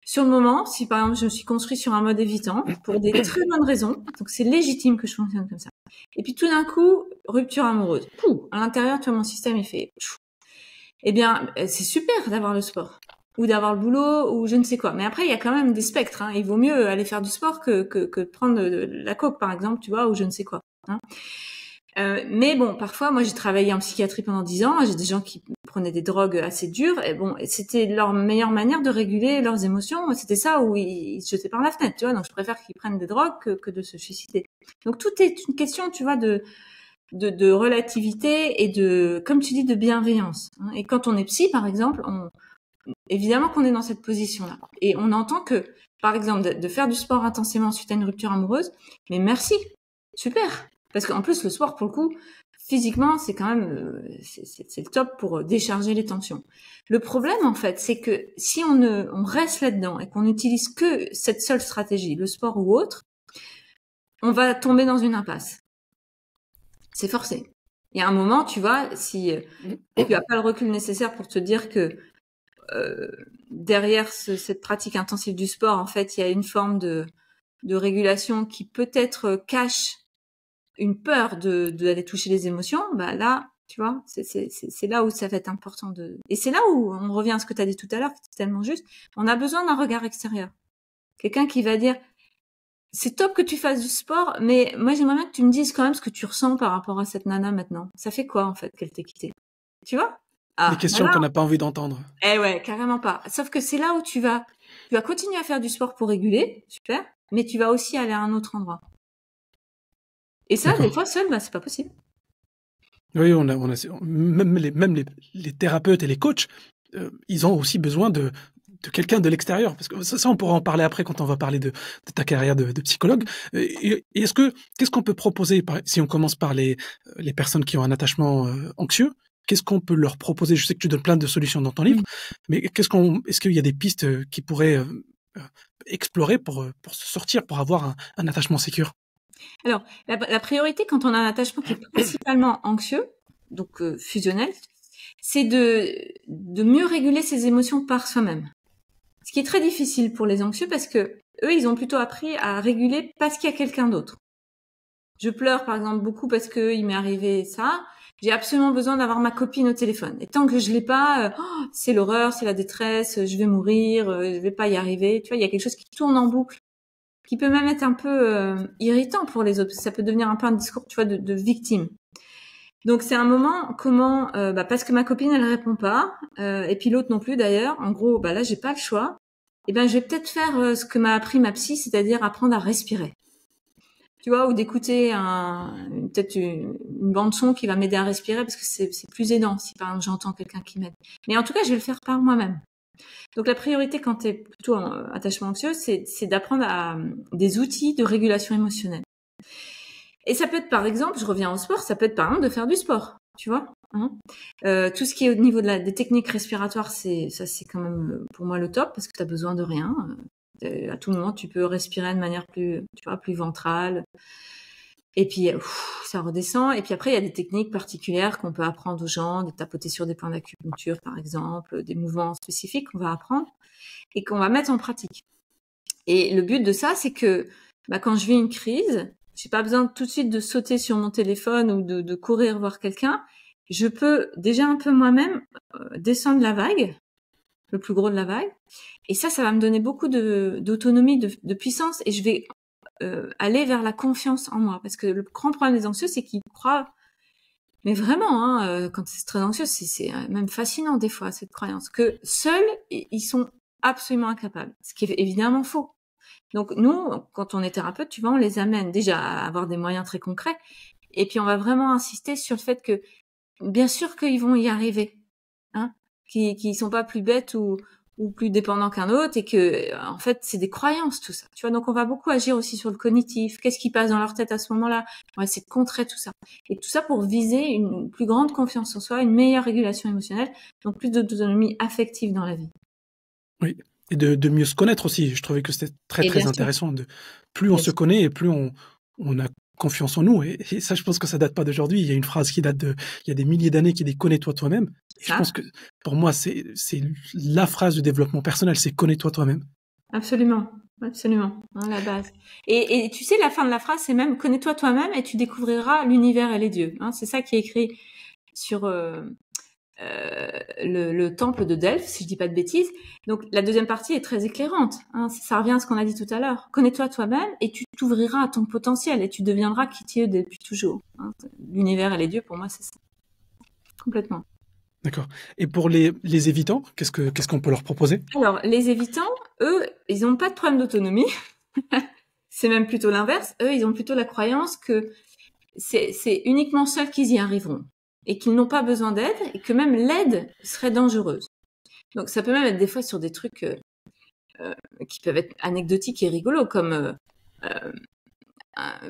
Sur le moment, si par exemple je me suis construit sur un mode évitant pour des très bonnes raisons, donc c'est légitime que je fonctionne comme ça. Et puis tout d'un coup, rupture amoureuse. Pouh, à l'intérieur, tu mon système il fait. Eh bien, euh, c'est super d'avoir le sport ou d'avoir le boulot ou je ne sais quoi. Mais après, il y a quand même des spectres. Hein. Il vaut mieux aller faire du sport que, que, prendre la coke, par exemple, tu vois, ou je ne sais quoi. Hein. Euh, mais bon, parfois, moi, j'ai travaillé en psychiatrie pendant dix ans. J'ai des gens qui prenaient des drogues assez dures. Et bon, c'était leur meilleure manière de réguler leurs émotions. C'était ça où ils, se jetaient par la fenêtre, tu vois. Donc, je préfère qu'ils prennent des drogues que, de se suicider. Donc, tout est une question, tu vois, de, de, de, relativité et de, comme tu dis, de bienveillance. Hein. Et quand on est psy, par exemple, on, évidemment qu'on est dans cette position-là. Et on entend que, par exemple, de faire du sport intensément suite à une rupture amoureuse, mais merci, super, parce qu'en plus, le sport, pour le coup, physiquement, c'est quand même euh, c'est le top pour euh, décharger les tensions. Le problème, en fait, c'est que si on, ne, on reste là-dedans et qu'on n'utilise que cette seule stratégie, le sport ou autre, on va tomber dans une impasse. C'est forcé. Il y a un moment, tu vois, si euh, mm. tu n'as pas le recul nécessaire pour te dire que derrière cette pratique intensive du sport, en fait, il y a une forme de, de régulation qui peut-être cache une peur de d'aller toucher les émotions, bah là, tu vois, c'est là où ça va être important de. Et c'est là où on revient à ce que tu as dit tout à l'heure, c'est tellement juste. On a besoin d'un regard extérieur, quelqu'un qui va dire c'est top que tu fasses du sport, mais moi j'aimerais bien que tu me dises quand même ce que tu ressens par rapport à cette nana maintenant. Ça fait quoi en fait qu'elle t'ait quitté Tu vois ah, Des questions qu'on n'a pas envie d'entendre. Eh ouais, carrément pas. Sauf que c'est là où tu vas, tu vas continuer à faire du sport pour réguler, super, mais tu vas aussi aller à un autre endroit. Et ça, des fois, seul, bah, c'est pas possible. Oui, on a, on a même, les, même les, thérapeutes et les coachs, euh, ils ont aussi besoin de, de quelqu'un de l'extérieur Parce que ça, ça, on pourra en parler après quand on va parler de, de ta carrière de, de psychologue. Euh, et, est-ce que qu'est-ce qu'on peut proposer si on commence par les, euh, les personnes qui ont un attachement anxieux Qu'est-ce qu'on peut leur proposer Je sais que tu donnes plein de solutions dans ton livre, mais qu'est-ce qu'on est-ce qu'il y a des pistes qui pourraient explorer pour pour se sortir, pour avoir un, un attachement sécure alors, la, priorité quand on a un attachement qui est principalement anxieux, donc euh, fusionnel, c'est de, de mieux réguler ses émotions par soi-même. Ce qui est très difficile pour les anxieux parce que eux, ils ont plutôt appris à réguler parce qu'il y a quelqu'un d'autre. Je pleure par exemple beaucoup parce que il m'est arrivé ça. J'ai absolument besoin d'avoir ma copine au téléphone. Et tant que je l'ai pas, euh, oh, c'est l'horreur, c'est la détresse, je vais mourir, euh, je vais pas y arriver. Tu vois, il y a quelque chose qui tourne en boucle qui peut même être un peu euh, irritant pour les autres. Ça peut devenir un peu un discours, tu vois, de, victime. Donc c'est un moment comment euh, bah, parce que ma copine elle répond pas euh, et puis l'autre non plus d'ailleurs en gros bah là j'ai pas le choix et eh ben je vais peut-être faire ce que m'a appris ma psy c'est-à-dire apprendre à respirer tu vois ou d'écouter un, peut-être une, bande son qui va m'aider à respirer parce que c'est, c'est plus aidant si par exemple j'entends quelqu'un qui m'aide mais en tout cas je vais le faire par moi-même donc la priorité quand tu es plutôt en euh, attachement anxieux, c'est d'apprendre à, euh, des outils de régulation émotionnelle. Et ça peut être par exemple, je reviens au sport, ça peut être par exemple de faire du sport, tu vois. Hein. Euh, tout ce qui est au niveau des techniques respiratoires, c'est ça c'est quand même pour moi le top parce que tu as besoin de rien. À tout moment, tu peux respirer de manière plus, tu plus ventrale. Et puis, ça redescend. Et puis après, il y a des techniques particulières qu'on peut apprendre aux gens, de tapoter sur des points d'acupuncture, par exemple, des mouvements spécifiques qu'on va apprendre et qu'on va mettre en pratique. Et le but de ça, c'est que bah, quand je vis une crise, j'ai pas besoin tout de suite de sauter sur mon téléphone ou de, courir voir quelqu'un. Je peux déjà un peu moi-même euh, descendre la vague, le plus gros de la vague. Et ça, ça va me donner beaucoup d'autonomie, de, puissance, et je vais euh, aller vers la confiance en moi. Parce que le grand problème des anxieux, c'est qu'ils croient, mais vraiment, hein, euh, quand c'est très anxieux, c'est euh, même fascinant des fois, cette croyance, que seuls, ils sont absolument incapables, ce qui est évidemment faux. Donc nous, quand on est thérapeute, tu vois, on les amène déjà à avoir des moyens très concrets, et puis on va vraiment insister sur le fait que, bien sûr qu'ils vont y arriver, hein, qu'ils ne sont pas plus bêtes ou, ou plus dépendant qu'un autre et que euh, en fait c'est des croyances tout ça tu vois donc on va beaucoup agir aussi sur le cognitif qu'est-ce qui passe dans leur tête à ce moment-là on va essayer de contrer tout ça et tout ça pour viser une plus grande confiance en soi une meilleure régulation émotionnelle donc plus d'autonomie affective dans la vie oui et de, mieux se connaître aussi je trouvais que c'était très très intéressant de plus on se connaît et plus on, on a confiance en nous. Et, ça, je pense que ça date pas d'aujourd'hui. Il y a une phrase qui date de, il y a des milliers d'années qui dit connais-toi toi-même. Je ah. pense que pour moi, c'est la phrase du développement personnel, c'est connais-toi toi-même. Absolument, absolument, hein, la base. Et, tu sais, la fin de la phrase, c'est même connais-toi toi-même et tu découvriras l'univers et les dieux. Hein, c'est ça qui est écrit sur euh, euh, le, temple de Delphes, si je dis pas de bêtises. Donc la deuxième partie est très éclairante. Hein. ça revient à ce qu'on a dit tout à l'heure. Connais-toi toi-même et tu t'ouvriras à ton potentiel et tu deviendras qui tu es depuis toujours. Hein. L'univers et les dieux, pour moi, c'est ça. Complètement. D'accord. Et pour les, évitants, qu'est-ce qu'on peut leur proposer Alors, les évitants, eux, ils n'ont pas de problème d'autonomie. [laughs] c'est même plutôt l'inverse. Eux, ils ont plutôt la croyance que c'est uniquement seuls qu'ils y arriveront et qu'ils n'ont pas besoin d'aide et que même l'aide serait dangereuse. Donc ça peut même être des fois sur des trucs euh, euh, qui peuvent être anecdotiques et rigolos, comme euh,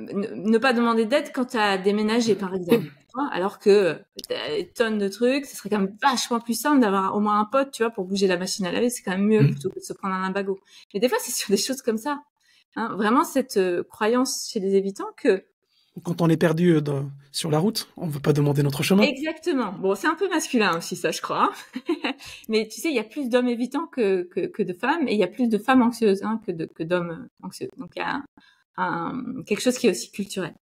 ne pas demander d'aide quand tu as déménagé, par exemple. [laughs] Alors que tonnes de trucs, ce serait quand même vachement plus simple d'avoir au moins un pote, tu vois, pour bouger la machine à laver, c'est quand même mieux mm. plutôt que de se prendre un lumbago. Mais des fois, c'est sur des choses comme ça. Hein. vraiment cette croyance chez les évitants que quand on est perdu euh, sur la route, on ne veut pas demander notre chemin. Exactement. Bon, c'est un peu masculin aussi, ça, je crois. [laughs] Mais tu sais, il y a plus d'hommes évitants que, de femmes, et il y a plus de femmes anxieuses hein, que, que d'hommes anxieux. Donc, il y a quelque chose qui est aussi culturel.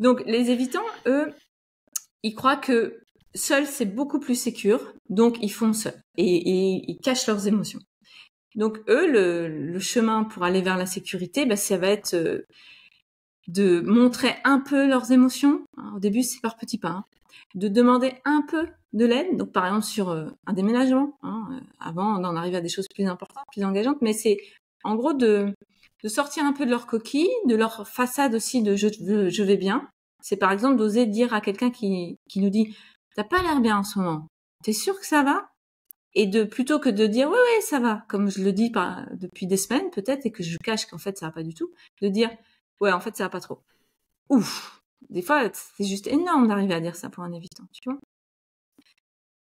Donc, les évitants, eux, ils croient que seul, c'est beaucoup plus sûr, donc ils font seuls, et, ils cachent leurs émotions. Donc, eux, le, chemin pour aller vers la sécurité, bah, ça va être... Euh, de montrer un peu leurs émotions. Hein, au début, c'est par petits pas. Hein. De demander un peu de l'aide. Donc, par exemple, sur euh, un déménagement. Hein, euh, avant, d'en arriver à des choses plus importantes, plus engageantes. Mais c'est, en gros, de, de sortir un peu de leur coquille, de leur façade aussi de je, vais bien. C'est par exemple d'oser dire à quelqu'un qui, qui nous dit T'as pas l'air bien en ce moment. T'es sûr que ça va et de plutôt que de dire oui oui ça va comme je le dis depuis des semaines peut-être et que je cache qu'en fait ça va pas du tout de dire ouais, en fait, ça va pas trop. Ouf Des fois, c'est juste énorme d'arriver à dire ça pour un évitant, tu vois.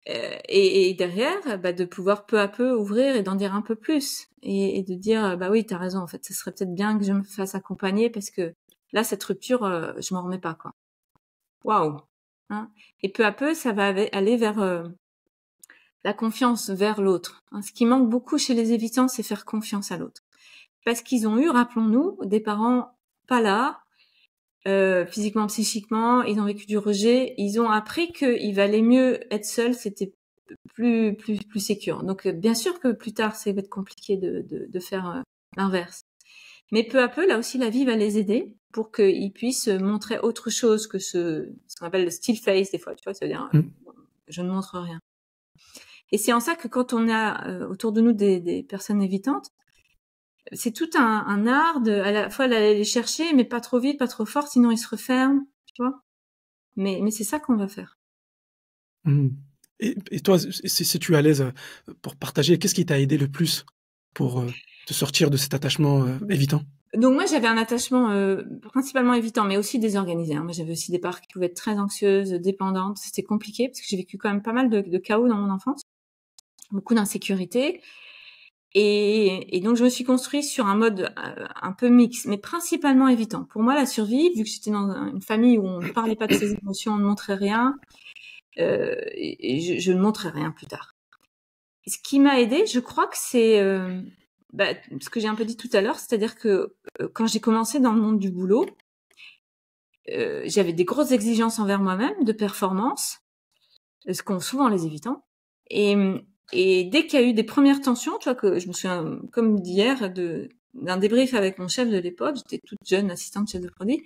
Euh, et, derrière, bah, de pouvoir peu à peu ouvrir et d'en dire un peu plus. Et, et de dire, bah oui, t'as raison, en fait, ce serait peut-être bien que je me fasse accompagner parce que là, cette rupture, euh, je m'en remets pas, quoi. Waouh hein Et peu à peu, ça va aller vers euh, la confiance vers l'autre. Hein. ce qui manque beaucoup chez les évitants, c'est faire confiance à l'autre. Parce qu'ils ont eu, rappelons-nous, des parents pas là, euh, physiquement, psychiquement, ils ont vécu du rejet, ils ont appris qu'il valait mieux être seul, c'était plus plus plus sécure. Donc euh, bien sûr que plus tard, ça va être compliqué de, de, faire euh, l'inverse. Mais peu à peu, là aussi, la vie va les aider pour qu'ils puissent montrer autre chose que ce, ce qu'on appelle le still face des fois. Tu vois, ça veut dire mm. je ne montre rien. Et c'est en ça que quand on a autour de nous des personnes évitantes, c'est tout un, art de à la fois aller les chercher, mais pas trop vite, pas trop fort, sinon ils se referment, tu vois. Mais, mais c'est ça qu'on va faire. Mmh. Et, toi, si, tu es à l'aise euh, pour partager, qu'est-ce qui t'a aidé le plus pour euh, te sortir de cet attachement euh, évitant donc moi j'avais un attachement principalement évitant, mais aussi désorganisé. Hein. Moi j'avais aussi des parts qui pouvaient être très anxieuses, dépendantes. C'était compliqué parce que j'ai vécu quand même pas mal de chaos dans mon enfance, beaucoup d'insécurité. Et, et, donc je me suis construite sur un mode euh, un peu mixte, mais principalement évitant. Pour moi, la survie, vu que j'étais dans une famille où on ne parlait pas de ses émotions, on ne montrait rien, euh, et je, je, ne montrais rien plus tard. Ce qui m'a aidé, je crois que c'est euh, bah, ce que j'ai un peu dit tout à l'heure, c'est-à-dire que euh, quand j'ai commencé dans le monde du boulot, j'avais des grosses exigences envers moi-même de performance, ce qu'ont souvent les évitants. Et, et dès qu'il y a eu des premières tensions, tu vois, que je me souviens, comme d'hier, de, d'un débrief avec mon chef de l'époque, j'étais toute jeune assistante chef de produit,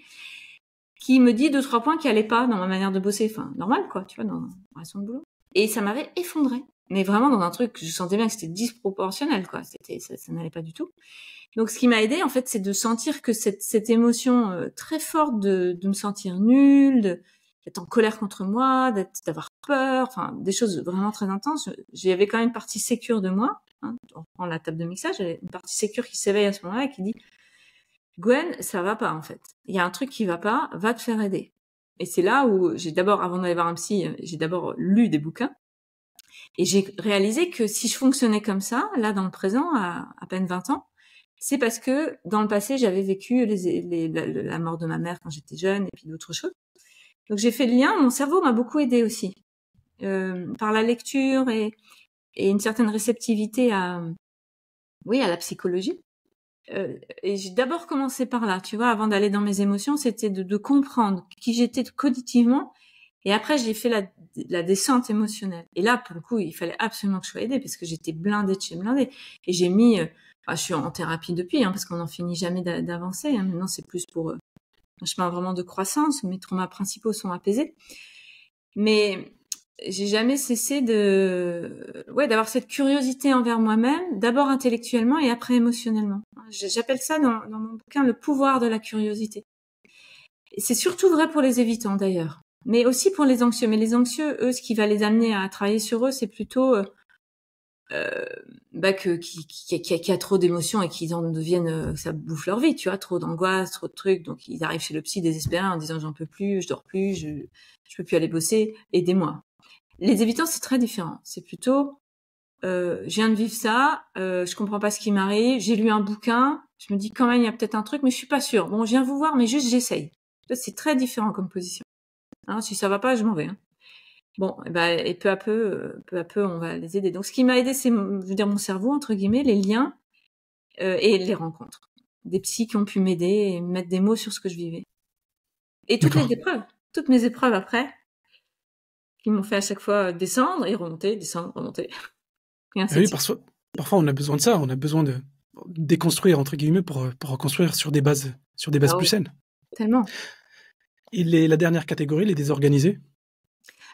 qui me dit deux, trois points qui allaient pas dans ma manière de bosser. Enfin, normal, quoi, tu vois, dans la relation de boulot. Et ça m'avait effondré. Mais vraiment dans un truc, je sentais bien que c'était disproportionnel, quoi. C'était, ça, n'allait pas du tout. Donc, ce qui m'a aidé, en fait, c'est de sentir que cette, cette émotion euh, très forte de, de me sentir nulle, de, d'être en colère contre moi, d'être, d'avoir peur, enfin des choses vraiment très intenses. J'avais quand même une partie sécure de moi. Hein, on prend la table de mixage, j'avais une partie sécure qui s'éveille à ce moment-là et qui dit Gwen, ça va pas en fait. Il y a un truc qui va pas, va te faire aider. Et c'est là où j'ai d'abord, avant d'aller voir un psy, j'ai d'abord lu des bouquins. Et j'ai réalisé que si je fonctionnais comme ça, là dans le présent, à peine 20 ans, c'est parce que dans le passé, j'avais vécu les, la, mort de ma mère quand j'étais jeune et puis d'autres choses. Donc j'ai fait le lien, mon cerveau m'a beaucoup aidé aussi. Euh, par la lecture et, une certaine réceptivité à, oui, à la psychologie. Euh, et j'ai d'abord commencé par là, tu vois, avant d'aller dans mes émotions, c'était de, comprendre qui j'étais cognitivement. Et après, j'ai fait la, descente émotionnelle. Et là, pour le coup, il fallait absolument que je sois aidée parce que j'étais blindée de chez blindée. Et j'ai mis, euh, je suis en thérapie depuis, hein, parce qu'on n'en finit jamais d'avancer. Hein. Maintenant, c'est plus pour un chemin vraiment de croissance, mes traumas principaux sont apaisés. Mais j'ai jamais cessé de, ouais, d'avoir cette curiosité envers moi-même, d'abord intellectuellement et après émotionnellement. J'appelle ça dans, mon bouquin le pouvoir de la curiosité. C'est surtout vrai pour les évitants d'ailleurs, mais aussi pour les anxieux. Mais les anxieux, eux, ce qui va les amener à travailler sur eux, c'est plutôt euh, euh, bah que, qui, qui, qui, qui, a trop d'émotions et qui en deviennent euh, ça bouffe leur vie tu vois trop d'angoisse trop de trucs donc ils arrivent chez le psy désespérés en disant j'en peux plus je dors plus je je peux plus aller bosser aidez-moi les évitants c'est très différent c'est plutôt euh, je viens de vivre ça, euh, je comprends pas ce qui m'arrive, j'ai lu un bouquin, je me dis quand même il y a peut-être un truc, mais je suis pas sûre. Bon, je viens vous voir, mais juste j'essaye. C'est très différent comme position. Hein, si ça va pas, je m'en vais. Hein. Bon, et, eh ben, et peu à peu, euh, peu à peu, on va les aider. Donc, ce qui m'a aidé, c'est, dire, mon cerveau entre guillemets, les liens euh, et les rencontres, des psys qui ont pu m'aider et mettre des mots sur ce que je vivais, et toutes les épreuves, toutes mes épreuves après, qui m'ont fait à chaque fois descendre et remonter, descendre, remonter. [laughs] Ah oui, parfois, parfois, on a besoin de ça, on a besoin de déconstruire entre guillemets pour, euh, pour reconstruire sur des bases, sur des bases ah plus saines. Tellement. Et est la dernière catégorie, les désorganisés.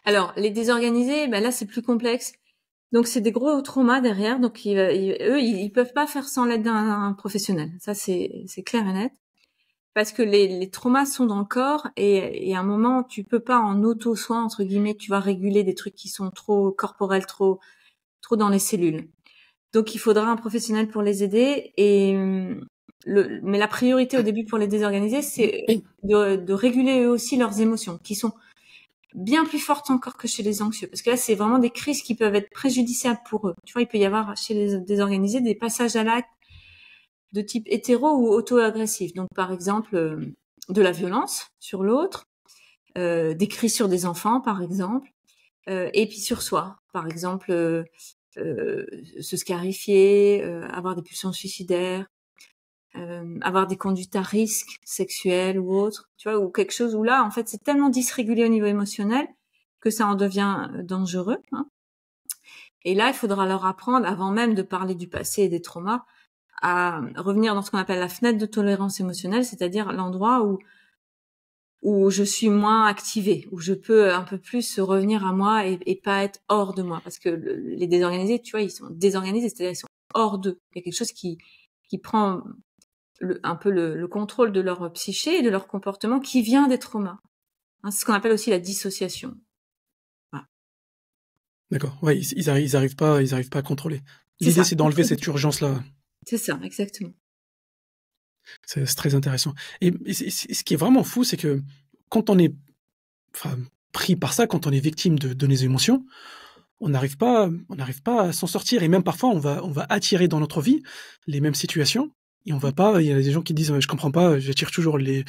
Alors, les désorganisés, ben là, c'est plus complexe. Donc, c'est des gros traumas derrière. Donc, ils, euh, eux, ils, peuvent pas faire sans l'aide d'un professionnel. Ça, c'est clair et net. Parce que les, traumas sont dans le corps et, à un moment, tu peux pas en auto-soin, entre guillemets, tu vas réguler des trucs qui sont trop corporels, trop, trop dans les cellules. Donc, il faudra un professionnel pour les aider et, hum, le, mais la priorité au début pour les désorganisés, c'est de, de réguler eux aussi leurs émotions, qui sont bien plus forte encore que chez les anxieux, parce que là, c'est vraiment des crises qui peuvent être préjudiciables pour eux. Tu vois, il peut y avoir chez les désorganisés des passages à l'acte de type hétéro ou auto-agressif. Donc, par exemple, euh, de la violence sur l'autre, euh, des cris sur des enfants, par exemple, euh, et puis sur soi, par exemple, se scarifier, avoir des pulsions suicidaires, euh, avoir des conduites à risque sexuelles ou autres, tu vois, ou quelque chose où là, en fait, c'est tellement dysrégulé au niveau émotionnel que ça en devient euh, dangereux. Hein. Et là, il faudra leur apprendre, avant même de parler du passé et des traumas, à revenir dans ce qu'on appelle la fenêtre de tolérance émotionnelle, c'est-à-dire l'endroit où où je suis moins activée, où je peux un peu plus revenir à moi et, pas être hors de moi, parce que les désorganisés, tu vois, ils sont désorganisés, c'est-à-dire ils sont hors d'eux. Il y a quelque chose qui qui prend le, un peu le, contrôle de leur psyché et de leur comportement qui vient des traumas. Hein, ce qu'on appelle aussi la dissociation. Voilà. D'accord. Ouais, ils, n'arrivent arrivent pas, ils arrivent pas à contrôler. L'idée, c'est d'enlever cette urgence-là. C'est ça, exactement. C'est très intéressant. Et, ce qui est vraiment fou, c'est que quand on est pris par ça, quand on est victime de, de nos émotions, on n'arrive pas, on n'arrive pas à s'en sortir. Et même parfois, on va, on va attirer dans notre vie les mêmes situations et on va pas, il y a des gens qui disent, euh, je comprends pas, euh, j'attire toujours les,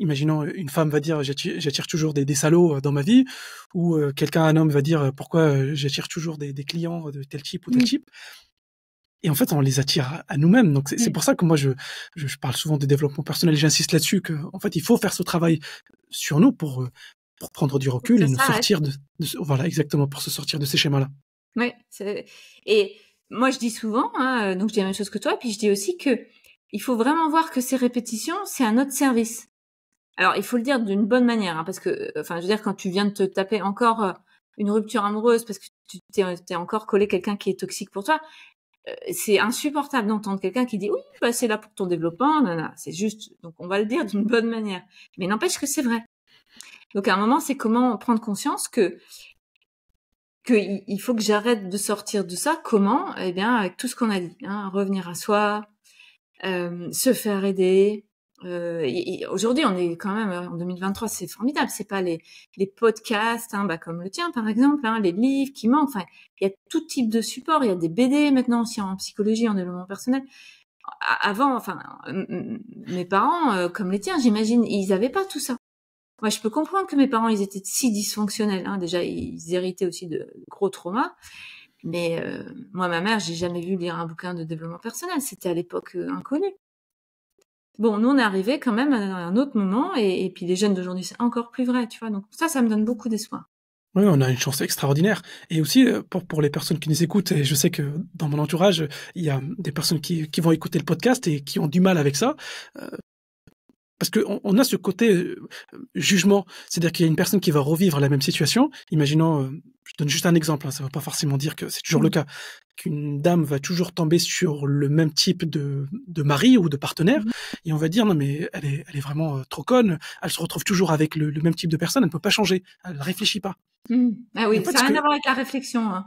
imaginons une femme va dire j'attire toujours des, salauds euh, dans ma vie ou quelqu'un un homme va dire pourquoi j'attire toujours des, des, clients de tel type ou tel type et en fait on les attire à, nous-mêmes donc c'est pour ça que moi je, je, parle souvent de développement personnel j'insiste là-dessus que en fait il faut faire ce travail sur nous pour pour prendre du recul et nous sortir de, voilà exactement pour se sortir de ces schémas là oui et moi, je dis souvent, hein, euh, donc je dis la même chose que toi, puis je dis aussi que il faut vraiment voir que ces répétitions, c'est un autre service. Alors, il faut le dire d'une bonne manière, hein, parce que, euh, enfin, je veux dire, quand tu viens de te taper encore euh, une rupture amoureuse, parce que tu t'es encore collé quelqu'un qui est toxique pour toi, c'est insupportable d'entendre quelqu'un qui dit oui, bah, c'est là pour ton développement, nanana. C'est juste, donc on va le dire d'une bonne manière. Mais n'empêche que c'est vrai. Donc à un moment, c'est comment prendre conscience que qu'il faut que j'arrête de sortir de ça. Comment Eh bien, avec tout ce qu'on a dit. Hein, revenir à soi, euh, se faire aider. Euh, Aujourd'hui, on est quand même euh, en 2023, c'est formidable. C'est pas les, les podcasts, hein, bah, comme le tien par exemple, hein, les livres qui manquent. Enfin, il y a tout type de support. Il y a des BD maintenant aussi en psychologie, en développement personnel. Avant, enfin, mes parents, euh, comme les tiens, j'imagine, ils n'avaient pas tout ça. Moi, je peux comprendre que mes parents, ils étaient si dysfonctionnels. Hein. Déjà, ils héritaient aussi de gros traumas. Mais euh, moi, ma mère, j'ai jamais vu lire un bouquin de développement personnel. C'était à l'époque euh, inconnu. Bon, nous, on est arrivés quand même à un autre moment. Et, puis, les jeunes d'aujourd'hui, c'est encore plus vrai, tu vois. Donc, ça, ça me donne beaucoup d'espoir. Oui, on a une chance extraordinaire. Et aussi, euh, pour, pour les personnes qui nous écoutent, et je sais que dans mon entourage, il y a des personnes qui, vont écouter le podcast et qui ont du mal avec ça parce qu'on on a ce côté euh, jugement, c'est-à-dire qu'il y a une personne qui va revivre la même situation. Imaginons, euh, je donne juste un exemple, hein, ça ne veut pas forcément dire que c'est toujours le mmh. cas, qu'une dame va toujours tomber sur le même type de, mari ou de partenaire, mmh. et on va dire non mais elle est, vraiment euh, trop conne, elle se retrouve toujours avec le, même type de personne, elle ne peut pas changer, elle ne réfléchit pas. Mmh. Ah oui, ça n'a rien à voir avec la réflexion. Hein.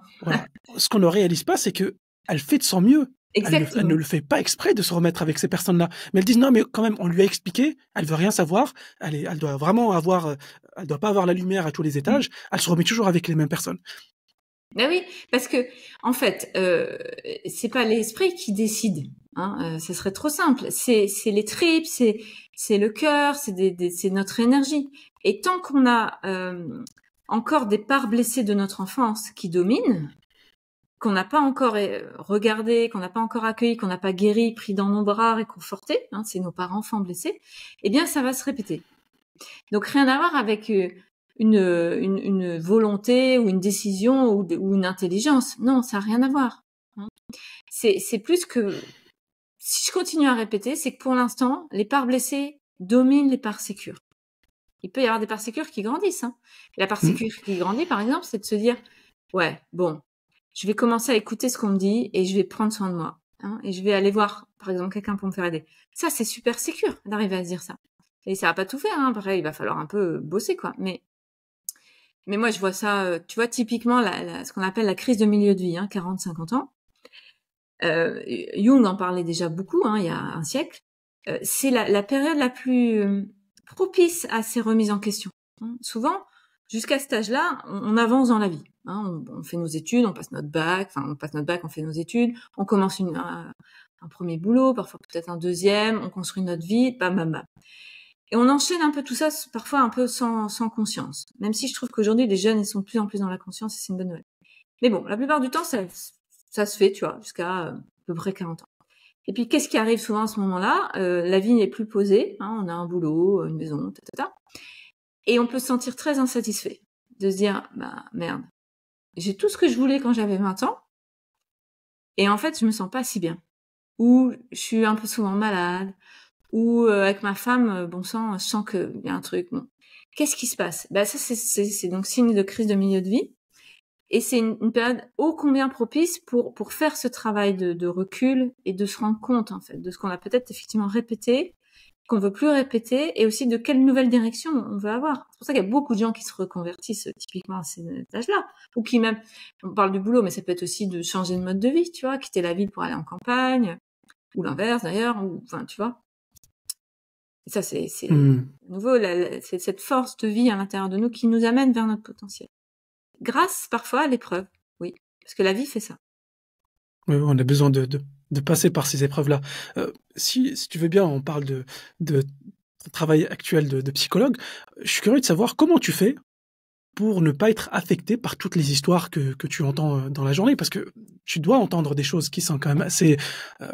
Ce qu'on ne réalise pas, c'est que elle fait de son mieux. Elle, ne, le fait pas exprès de se remettre avec ces personnes-là. Mais elles disent non, mais quand même, on lui a expliqué, elle veut rien savoir, elle, doit vraiment avoir, euh, elle doit pas avoir la lumière à tous les étages, mm. elle se remet toujours avec les mêmes personnes. Ben oui, parce que en fait, euh, c'est pas l'esprit qui décide. Hein, ça euh, serait trop simple. C'est les tripes, c'est le cœur, c'est notre énergie. Et tant qu'on a euh, encore des parts blessées de notre enfance qui dominent, qu'on n'a pas encore euh, regardé, qu'on n'a pas encore accueilli, qu'on n'a pas guéri, pris dans nos bras, réconforté, hein, c'est nos parents enfants blessés, eh bien ça va se répéter. Donc rien à voir avec euh, euh, une, une, volonté ou une décision ou, une intelligence. Non, ça n'a rien à voir. Hein. C'est plus que si je continue à répéter, c'est que pour l'instant, les parts blessées dominent les parts sécures. Il peut y avoir des parts sécures qui grandissent. Hein. La part mmh. sécure qui grandit, par exemple, c'est de se dire, ouais, bon, je vais commencer à écouter ce qu'on me dit et je vais prendre soin de moi. Hein, et je vais aller voir, par exemple, quelqu'un pour me faire aider. Ça, c'est super sécure d'arriver à dire ça. Et ça va pas tout faire, hein, il va falloir un peu bosser, quoi. Mais, mais moi, je vois ça, euh, tu vois, typiquement, ce qu'on appelle la crise de milieu de vie, hein, 40-50 ans. Euh, Jung en parlait déjà beaucoup, hein, il y a un siècle. Euh, c'est la, la, période la plus euh, propice à ces remises en question. Hein. Souvent, Jusqu'à cet âge-là, on, avance dans la vie. Hein. on, fait nos études, on passe notre bac, enfin on passe notre bac, on fait nos études, on commence un, premier boulot, parfois peut-être un deuxième, on construit notre vie, bam bam bam. Et on enchaîne un peu tout ça, parfois un peu sans, conscience. Même si je trouve qu'aujourd'hui les jeunes ils sont de plus en plus dans la conscience et c'est une bonne nouvelle. Mais bon, la plupart du temps ça, se fait, tu vois, jusqu'à euh, à peu près 40 ans. Et puis, qu'est-ce qui arrive souvent à ce moment-là euh, La vie n'est plus posée. Hein. on a un boulot, une maison, etc. Et on peut se sentir très insatisfait de se dire, bah merde, j'ai tout ce que je voulais quand j'avais 20 ans, et en fait, je me sens pas si bien. Ou je suis un peu souvent malade, ou euh, avec ma femme, euh, bon sang, je sens qu'il y a un truc. Qu'est-ce qui se passe bah Ça, c'est donc signe de crise de milieu de vie. Et c'est une, période ô combien propice pour, pour faire ce travail de, de recul et de se rendre compte, en fait, de ce qu'on a peut-être effectivement répété qu'on veut plus répéter et aussi de quelle nouvelle direction on veut avoir. C'est pour ça qu'il y a beaucoup de gens qui se reconvertissent euh, typiquement à ces euh, âges-là, ou qui même, on parle du boulot, mais ça peut être aussi de changer de mode de vie, tu vois, quitter la ville pour aller en campagne, ou l'inverse d'ailleurs, ou enfin, tu vois. ça, c'est hmm. nouveau, c'est cette force de vie à l'intérieur de nous qui nous amène vers notre potentiel. Grâce parfois à l'épreuve, oui, parce que la vie fait ça. Oui, on a besoin de de passer par ces épreuves-là. Euh, si, si, tu veux bien, on parle de, travail actuel de, psychologue. Je suis curieux de savoir comment tu fais pour ne pas être affecté par toutes les histoires que, tu entends euh, dans la journée, parce que tu dois entendre des choses qui sont quand même assez, euh,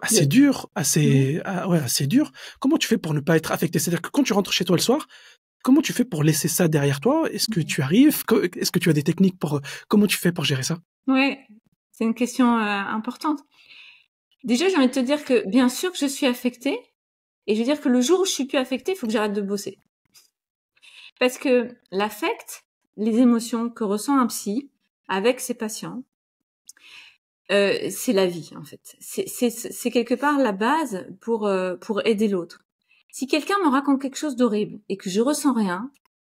assez dures, assez, ah, ouais, assez dures. Comment tu fais pour ne pas être affecté C'est-à-dire que quand tu rentres chez toi le soir, comment tu fais pour laisser ça derrière toi Est-ce que tu arrives Est-ce que tu as des techniques pour Comment tu fais pour gérer ça Ouais, c'est une question euh, importante. Déjà, j'ai envie de te dire que bien sûr que je suis affectée, et je veux dire que le jour où je suis plus affectée, il faut que j'arrête de bosser. Parce que l'affect, les émotions que ressent un psy avec ses patients, euh, c'est la vie en fait. C'est quelque part la base pour, euh, pour aider l'autre. Si quelqu'un me raconte quelque chose d'horrible et que je ressens rien,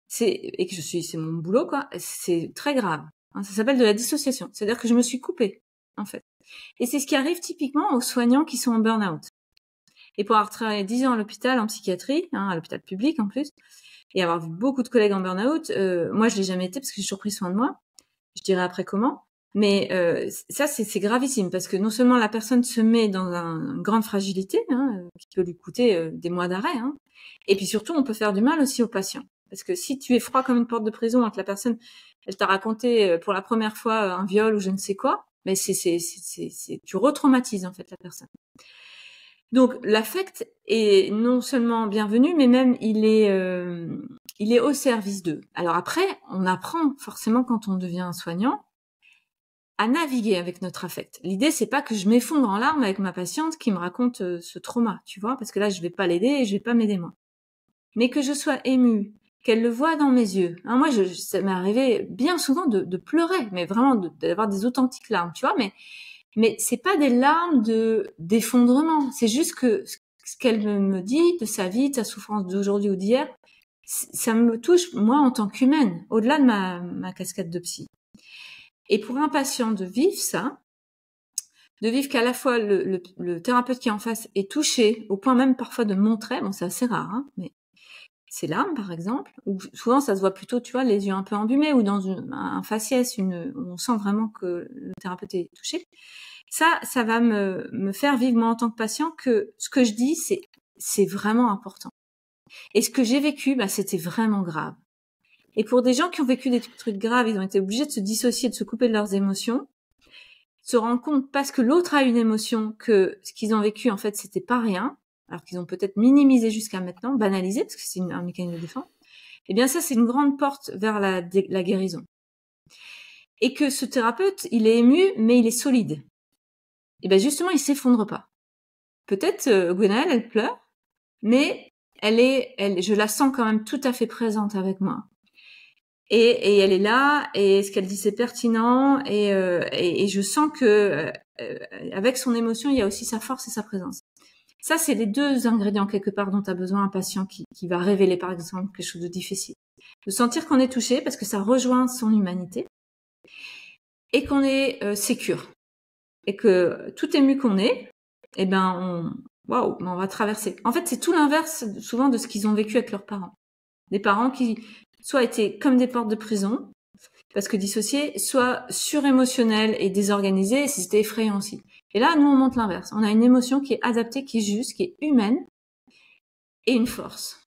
c'est et que je suis c'est mon boulot quoi, c'est très grave. Hein, ça s'appelle de la dissociation. C'est-à-dire que je me suis coupée, en fait. Et c'est ce qui arrive typiquement aux soignants qui sont en burn-out. Et pour avoir travaillé dix ans à l'hôpital en psychiatrie, hein, à l'hôpital public en plus, et avoir vu beaucoup de collègues en burn-out, euh, moi je l'ai jamais été parce que j'ai toujours pris soin de moi. Je dirais après comment. Mais euh, ça, c'est gravissime parce que non seulement la personne se met dans une grande fragilité hein, euh, qui peut lui coûter des mois d'arrêt, et puis surtout on peut faire du mal aussi aux patients. Parce que si tu es froid comme une porte de prison alors que la personne, elle t'a raconté euh, pour la première fois euh, un viol ou je ne sais quoi, mais c'est, c'est, c'est, tu retraumatises en fait la personne. Donc l'affect est non seulement bienvenu, mais même il est, euh, il est au service d'eux. Alors après, on apprend forcément quand on devient un soignant à naviguer avec notre affect. L'idée c'est pas que je m'effondre en larmes avec ma patiente qui me raconte ce trauma, tu vois, parce que là je vais pas l'aider et je vais pas m'aider moi. Mais que je sois émue, qu'elle le voit dans mes yeux. Hein, moi, je, ça m'est arrivé bien souvent de, pleurer, mais vraiment d'avoir des authentiques larmes, tu vois. Mais mais c'est pas des larmes de d'effondrement. C'est juste que ce qu'elle me dit de sa vie, de sa souffrance d'aujourd'hui ou d'hier, ça me touche moi en tant qu'humaine, au-delà de ma, ma casquette de psy. Et pour un patient de vivre ça, de vivre qu'à la fois le, thérapeute qui est en face est touché, au point même parfois de montrer, bon c'est assez rare, hein, mais ses larmes, par exemple, ou souvent ça se voit plutôt, tu vois, les yeux un peu embumés ou dans un faciès, une, on sent vraiment que le thérapeute est touché. Ça, ça va me, faire vivement en tant que patient que ce que je dis, c'est c'est vraiment important. Et ce que j'ai vécu, bah, c'était vraiment grave. Et pour des gens qui ont vécu des trucs graves, ils ont été obligés de se dissocier, de se couper de leurs émotions, se rendre compte parce que l'autre a une émotion que ce qu'ils ont vécu en fait c'était pas rien alors qu'ils ont peut-être minimisé jusqu'à maintenant, banalisé, parce que c'est un mécanisme de défense, eh bien ça, c'est une grande porte vers la, guérison. Et que ce thérapeute, il est ému, mais il est solide. Et eh bien justement, il s'effondre pas. Peut-être euh, elle pleure, mais elle est, elle, je la sens quand même tout à fait présente avec moi. Et, elle est là, et ce qu'elle dit c'est pertinent, et, euh, je sens que euh, euh, avec son émotion, il y a aussi sa force et sa présence. Ça, c'est les deux ingrédients quelque part dont a besoin un patient qui, qui va révéler, par exemple, quelque chose de difficile. De sentir qu'on est touché parce que ça rejoint son humanité et qu'on est euh, sécure et que tout ému qu'on est, eh ben on waouh, ben, on va traverser. En fait, c'est tout l'inverse souvent de ce qu'ils ont vécu avec leurs parents. Des parents qui soit étaient comme des portes de prison parce que dissociés, soit surémotionnels et désorganisés, et c'était effrayant aussi. Et là, nous, on monte l'inverse. On a une émotion qui est adaptée, qui est juste, qui est humaine, et une force.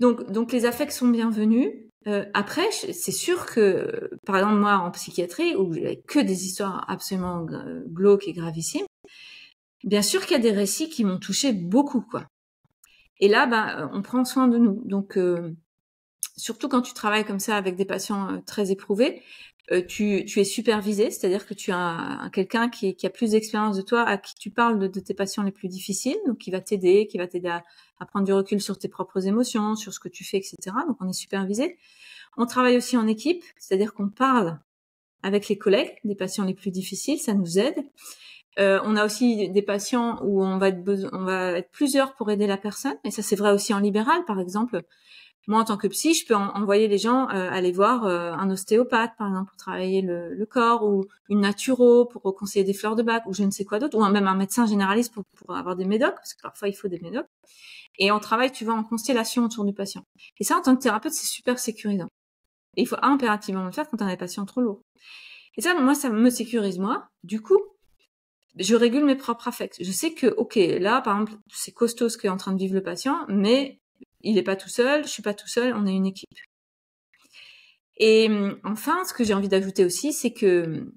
Donc, donc les affects sont bienvenus. Euh, après, c'est sûr que, par exemple, moi, en psychiatrie, où j'avais que des histoires absolument glauques et gravissimes, bien sûr qu'il y a des récits qui m'ont touché beaucoup, quoi. Et là, ben, on prend soin de nous. Donc, euh, surtout quand tu travailles comme ça avec des patients euh, très éprouvés, euh, tu, es supervisé, c'est-à-dire que tu as quelqu'un qui, a plus d'expérience de toi, à qui tu parles de, tes patients les plus difficiles, donc qui va t'aider, qui va t'aider à, prendre du recul sur tes propres émotions, sur ce que tu fais, etc. Donc on est supervisé. On travaille aussi en équipe, c'est-à-dire qu'on parle avec les collègues des patients les plus difficiles, ça nous aide. Euh, on a aussi des patients où on va, être on va être plusieurs pour aider la personne, et ça c'est vrai aussi en libéral, par exemple moi en tant que psy, je peux envoyer les gens euh, aller voir euh, un ostéopathe par exemple pour travailler le, le, corps ou une naturo pour conseiller des fleurs de bac ou je ne sais quoi d'autre ou même un médecin généraliste pour, pour avoir des médocs parce que parfois il faut des médocs. Et on travaille, tu vois, en constellation autour du patient. Et ça, en tant que thérapeute, c'est super sécurisant. Et il faut impérativement le faire quand on a des patients trop lourds. Et ça, moi, ça me sécurise moi. Du coup, je régule mes propres affects. Je sais que, ok, là, par exemple, c'est costaud ce qu'est en train de vivre le patient, mais il n'est pas tout seul, je suis pas tout seul, on est une équipe. Et hum, enfin, ce que j'ai envie d'ajouter aussi, c'est que hum,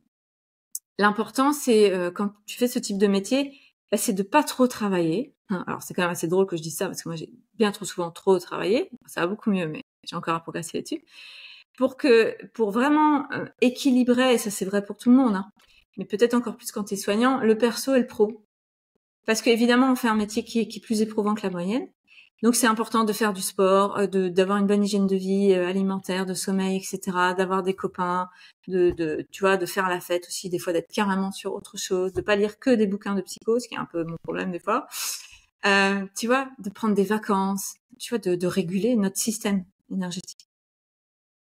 l'important, c'est euh, quand tu fais ce type de métier, bah, c'est de pas trop travailler. Hein. Alors c'est quand même assez drôle que je dise ça parce que moi j'ai bien trop souvent trop travaillé. Ça va beaucoup mieux, mais j'ai encore à progresser là-dessus. Pour que, pour vraiment euh, équilibrer, et ça c'est vrai pour tout le monde, hein, mais peut-être encore plus quand tu es soignant, le perso et le pro. Parce qu'évidemment, on fait un métier qui est plus éprouvant que la moyenne. Donc c'est important de faire du sport, euh, de d'avoir une bonne hygiène de vie euh, alimentaire, de sommeil, etc. D'avoir des copains, de, de tu vois, de faire la fête aussi des fois, d'être carrément sur autre chose, de pas lire que des bouquins de psycho, ce qui est un peu mon problème des fois. Euh, tu vois, de prendre des vacances, tu vois, de, de réguler notre système énergétique.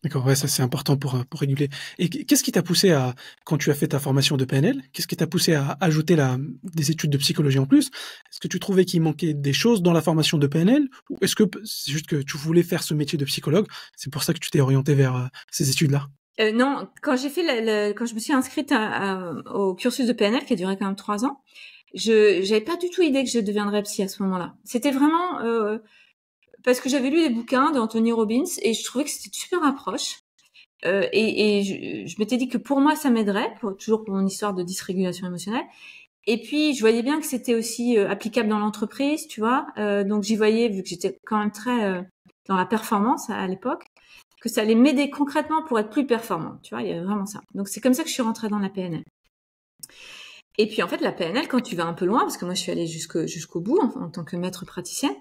D'accord, ouais, ça c'est important pour, euh, pour réguler. Et qu'est-ce qui t'a poussé à, quand tu as fait ta formation de PNL, qu'est-ce qui t'a poussé à ajouter la, des études de psychologie en plus Est-ce que tu trouvais qu'il manquait des choses dans la formation de PNL Ou est-ce que c'est juste que tu voulais faire ce métier de psychologue C'est pour ça que tu t'es orienté vers euh, ces études-là euh, Non, quand j'ai fait quand je me suis inscrite au cursus de PNL qui a duré quand même trois ans, je n'avais pas du tout idée que je deviendrais psy à ce moment-là. C'était vraiment parce que j'avais lu des bouquins d'Anthony Robbins et je trouvais que c'était une super approche. Euh, et, et je, je m'étais dit que pour moi, ça m'aiderait, toujours pour mon histoire de dysrégulation émotionnelle. Et puis, je voyais bien que c'était aussi euh, applicable dans l'entreprise, tu vois. Euh, donc, j'y voyais, vu que j'étais quand même très euh, dans la performance à, l'époque, que ça allait m'aider concrètement pour être plus performante, tu vois. Il y avait vraiment ça. Donc, c'est comme ça que je suis rentrée dans la PNL. Et puis, en fait, la PNL, quand tu vas un peu loin, parce que moi, je suis allée jusqu'au, jusqu'au bout en tant que maître praticienne,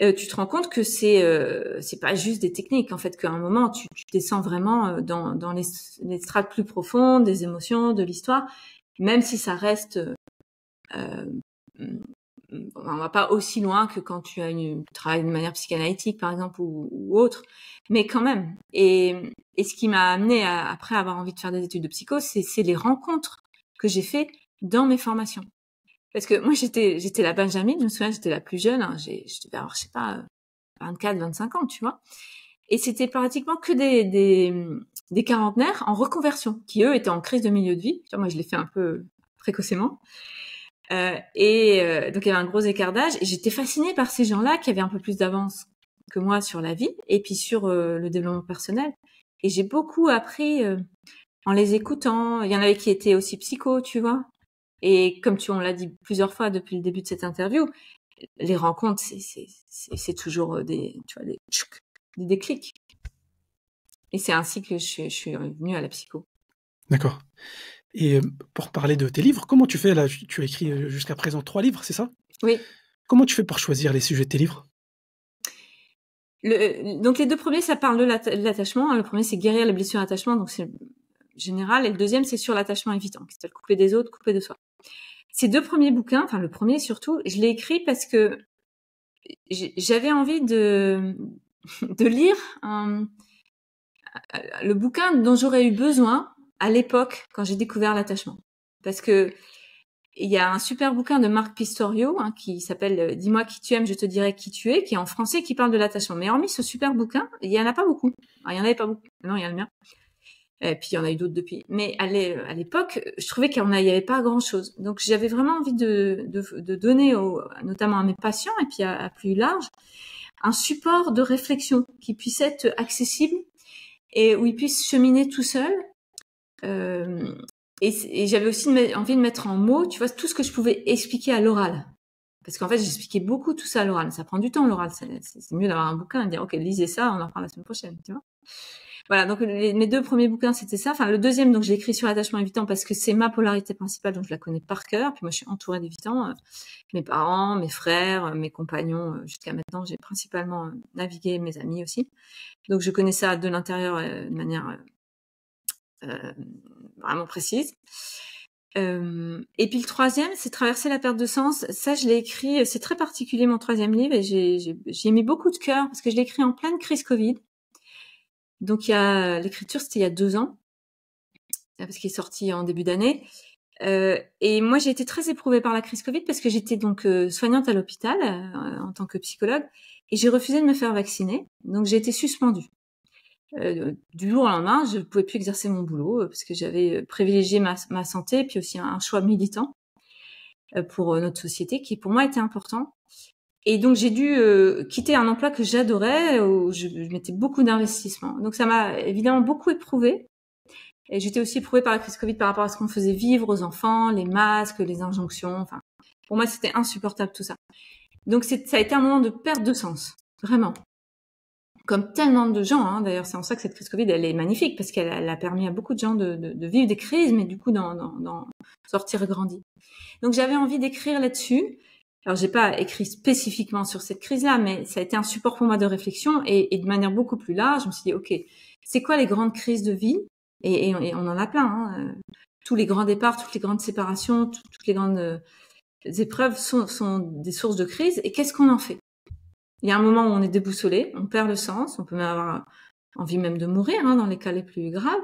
euh, tu te rends compte que c'est euh, c'est pas juste des techniques en fait qu'à un moment tu, descends vraiment euh, dans, dans les, strates plus profondes des émotions de l'histoire même si ça reste euh, euh on va pas aussi loin que quand tu as une, de manière psychanalytique par exemple ou, autre mais quand même et et ce qui m'a amené après avoir envie de faire des études de psycho c'est c'est les rencontres que j'ai faites dans mes formations parce que moi, j'étais, j'étais la Benjamin, je me souviens, j'étais la plus jeune. Hein, j'ai, j'étais, alors, je sais pas, 24, 25 ans, tu vois. Et c'était pratiquement que des, des, des quarantenaires en reconversion, qui eux étaient en crise de milieu de vie. moi, je l'ai fait un peu précocement. Euh, et euh, donc, il y avait un gros écart d'âge. Et j'étais fascinée par ces gens-là qui avaient un peu plus d'avance que moi sur la vie et puis sur euh, le développement personnel. Et j'ai beaucoup appris en les écoutant. Il y en avait qui étaient aussi psycho, tu vois, et comme tu on l'a dit plusieurs fois depuis le début de cette interview, les rencontres, c'est toujours euh, des, tu vois, des, des déclics. Et c'est ainsi que je, suis venue à la psycho. D'accord. Et euh, pour parler de tes livres, comment tu fais là Tu as écrit euh, jusqu'à présent trois livres, c'est ça Oui. Comment tu fais pour choisir les sujets de tes livres le, donc les deux premiers, ça parle de l'attachement. Hein. Le premier, c'est guérir les blessures d'attachement, donc c'est général. Et le deuxième, c'est sur l'attachement évitant, c'est le couper des autres, couper de soi. Ces deux premiers bouquins, enfin le premier surtout, je l'ai écrit parce que j'avais envie de, [laughs] lire le bouquin dont j'aurais eu besoin à l'époque quand j'ai découvert l'attachement. Parce que il y a un super bouquin de Marc Pistorio hein, qui s'appelle euh, Dis-moi qui tu aimes, je te dirai qui tu es, qui est en français, qui parle de l'attachement. Mais hormis ce super bouquin, il n'y en a pas beaucoup. Ah, il n'y en avait pas beaucoup. Non, il y en a le et euh, puis il y en a eu d'autres depuis. Mais à l'époque, je trouvais qu'il n'y avait pas grand-chose. Donc j'avais vraiment envie de, de, donner, au, notamment à mes patients et puis à, plus large, un support de réflexion qui puisse être accessible et où ils puissent cheminer tout seuls. Euh, et, j'avais aussi envie de mettre en mots, tu vois, tout ce que je pouvais expliquer à l'oral. Parce qu'en fait, j'expliquais beaucoup tout ça à l'oral. Ça prend du temps, l'oral. C'est mieux d'avoir un bouquin et de dire, OK, lisez ça, on en parle la semaine prochaine, tu vois. Voilà, donc les, mes deux premiers bouquins, c'était ça. Enfin, le deuxième, donc l'ai écrit sur l'attachement évitant parce que c'est ma polarité principale, donc je la connais par cœur. Puis moi, je suis entourée d'évitants. Euh, mes parents, mes frères, euh, mes compagnons. Euh, jusqu'à maintenant, j'ai principalement navigué mes amis aussi. Donc je connais ça de l'intérieur de manière euh, vraiment précise. et puis le troisième, c'est traverser la perte de sens. Ça, je l'ai écrit, c'est très particulier mon troisième livre et j'ai mis beaucoup de cœur parce que je l'ai écrit en pleine crise Covid. Donc il y a l'écriture, c'était il y a deux ans, parce qu'il est sorti en début d'année. Euh, et moi, j'ai été très éprouvée par la crise Covid parce que j'étais donc euh, soignante à l'hôpital euh, en tant que psychologue et j'ai refusé de me faire vacciner. Donc j'ai été suspendue. du jour au lendemain, je ne pouvais plus exercer mon boulot parce que j'avais privilégié ma, santé et puis aussi un choix militant pour notre société qui pour moi était important. Et donc j'ai dû euh, quitter un emploi que j'adorais, où je, mettais beaucoup d'investissement. Donc ça m'a évidemment beaucoup éprouvé. Et j'étais aussi éprouvée par la crise Covid par rapport à ce qu'on faisait vivre aux enfants, les masques, les injonctions. Enfin, pour moi, c'était insupportable tout ça. Donc ça a été un moment de perte de sens, vraiment. Comme tellement de gens, hein. d'ailleurs, c'est en ça que cette crise Covid, elle est magnifique, parce qu'elle a permis à beaucoup de gens de, de, de vivre des crises, mais du coup d'en sortir grandi. Donc j'avais envie d'écrire là-dessus, alors j'ai pas écrit spécifiquement sur cette crise-là, mais ça a été un support pour moi de réflexion et, de manière beaucoup plus large, je me suis dit, ok, c'est quoi les grandes crises de vie et, on en a plein. Hein. Euh, tous les grands départs, toutes les grandes séparations, toutes les grandes euh, épreuves sont, des sources de crise. Et qu'est-ce qu'on en fait Il y a un moment où on est déboussolé, on perd le sens, on peut même avoir envie même de mourir hein, dans les cas les plus graves.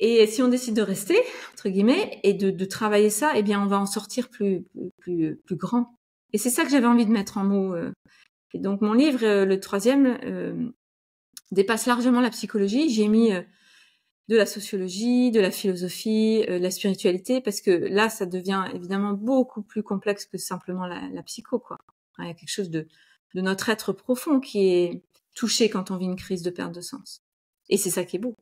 Et si on décide de rester, entre guillemets, et de, de travailler ça, eh bien, on va en sortir plus, plus, plus grand. Et c'est ça que j'avais envie de mettre en mots. Euh. Et donc, mon livre, euh, le troisième, euh, dépasse largement la psychologie. J'ai mis de la sociologie, de la philosophie, de la spiritualité, parce que là, ça devient évidemment beaucoup plus complexe que simplement la, la psycho, quoi. Il y a quelque chose de, de notre être profond qui est touché quand on vit une crise de perte de sens. Et c'est ça qui est beau.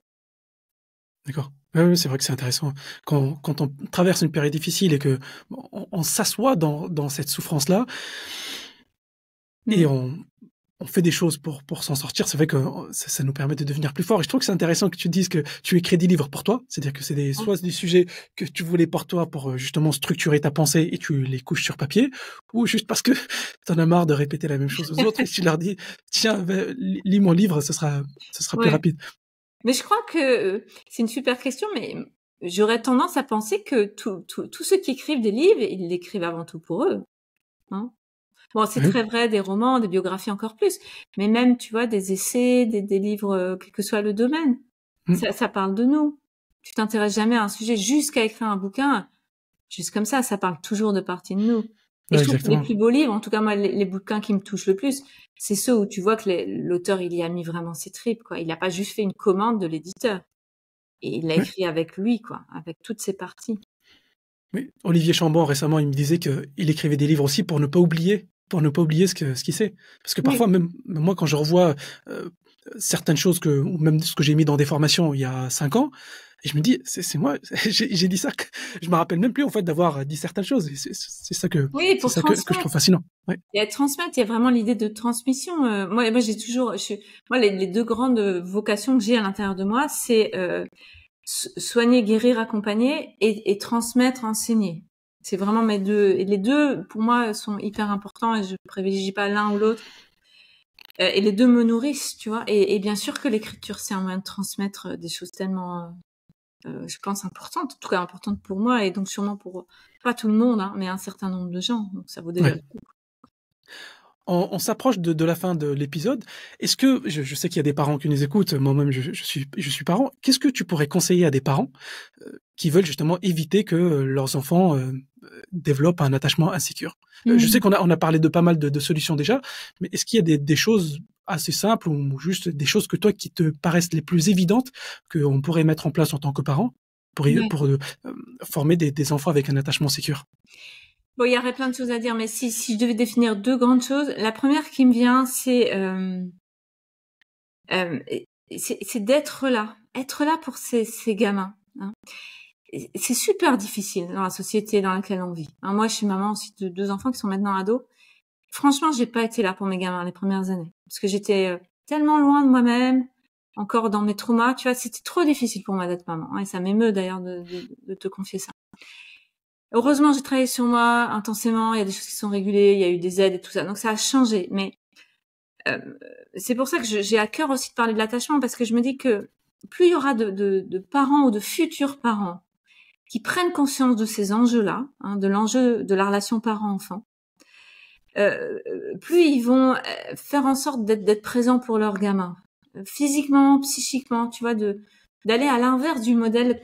D'accord. Oui, c'est vrai que c'est intéressant. Quand, on traverse une période difficile et que on, s'assoit dans, cette souffrance-là et mmh. on, fait des choses pour, s'en sortir, c'est vrai que oh, ça, nous permet de devenir plus fort. Et je trouve que c'est intéressant que tu dises que tu écris des livres pour toi, c'est-à-dire que c'est des, soit des sujets que tu voulais pour toi pour euh, justement structurer ta pensée et tu les couches sur papier, ou juste parce que [laughs] tu en as marre de répéter la même chose aux autres et tu leur dis tiens, lis mon livre, ce sera, plus rapide. Mais je crois que euh, c'est une super question, mais j'aurais tendance à penser que tous ceux qui écrivent des livres, ils l'écrivent avant tout pour eux. Hein. Bon, c'est très vrai des romans, des biographies encore plus, mais même, tu vois, des essais, des, livres, euh, quel que soit le domaine, mm. ça, parle de nous. Tu t'intéresses jamais à un sujet jusqu'à écrire un bouquin, juste comme ça, ça parle toujours de partie de nous. Et je trouve que les plus beaux livres, en tout cas moi, les bouquins qui me touchent le plus, c'est ceux où tu vois que l'auteur il y a mis vraiment ses tripes quoi. Il n'a pas juste fait une commande de l'éditeur. Et il l'a écrit avec lui quoi, avec toutes ses parties. Olivier Chambon récemment il me disait qu'il écrivait des livres aussi pour ne pas oublier, pour ne pas oublier ce que qu'il sait. Parce que parfois même moi quand je revois euh, certaines choses que même ce que j'ai mis dans des formations il y a cinq ans, et je me dis, c'est moi, [laughs] j'ai dit ça, que, je me rappelle même plus en fait d'avoir euh, dit certaines choses. C'est ça que, oui, pour ça que, je trouve fascinant. Ouais. Et transmettre, il y a vraiment l'idée de transmission. Euh, moi, moi j'ai toujours, je, moi, les, deux grandes euh, vocations que j'ai à l'intérieur de moi, c'est euh, soigner, guérir, accompagner et, et transmettre, enseigner. C'est vraiment mes deux, et les deux pour moi sont hyper importants et je privilégie pas l'un ou l'autre et les deux me nourrissent, tu vois. Et, et bien sûr que l'écriture, c'est un moyen de transmettre des choses tellement euh, je pense, importante, en tout cas importante pour moi et donc sûrement pour pas tout le monde, hein, mais un certain nombre de gens. Donc ça vaut déjà le coup. On, s'approche de, la fin de l'épisode. Est-ce que je, sais qu'il y a des parents qui nous écoutent, moi-même je, suis je suis parent. Qu'est-ce que tu pourrais conseiller à des parents euh, qui veulent justement éviter que euh, leurs enfants développe un attachement insécure. Euh, je mm. sais qu'on a, on a parlé de pas mal de, solutions déjà, mais est-ce qu'il y a des, choses assez simples ou juste des choses que toi qui te paraissent les plus évidentes qu'on pourrait mettre en place en tant que parent pour, mm. pour euh, former des, enfants avec un attachement sécure Bon, il y aurait plein de choses à dire, mais si, je devais définir deux grandes choses, la première qui me vient, c'est euh, d'être là, être là pour ces, gamins. Hein c'est super difficile dans la société dans laquelle on vit. Hein, moi, je suis maman aussi de deux enfants qui sont maintenant ados. Franchement, j'ai pas été là pour mes gamins les premières années parce que j'étais euh, tellement loin de moi-même, encore dans mes traumas. Tu vois, c'était trop difficile pour moi d'être maman. et ça m'émeut d'ailleurs de, te confier ça. Heureusement, j'ai travaillé sur moi intensément. Il y a des choses qui sont régulées, il y a eu des aides et tout ça. Donc ça a changé. Mais euh, c'est pour ça que j'ai à cœur aussi de parler de l'attachement parce que je me dis que plus il y aura de parents ou de futurs parents qui prennent conscience de ces enjeux-là, hein, de l'enjeu de la relation parent-enfant, euh, euh, plus ils vont euh, faire en sorte d'être présents pour leur gamin, physiquement, psychiquement, tu vois, de d'aller à l'inverse du modèle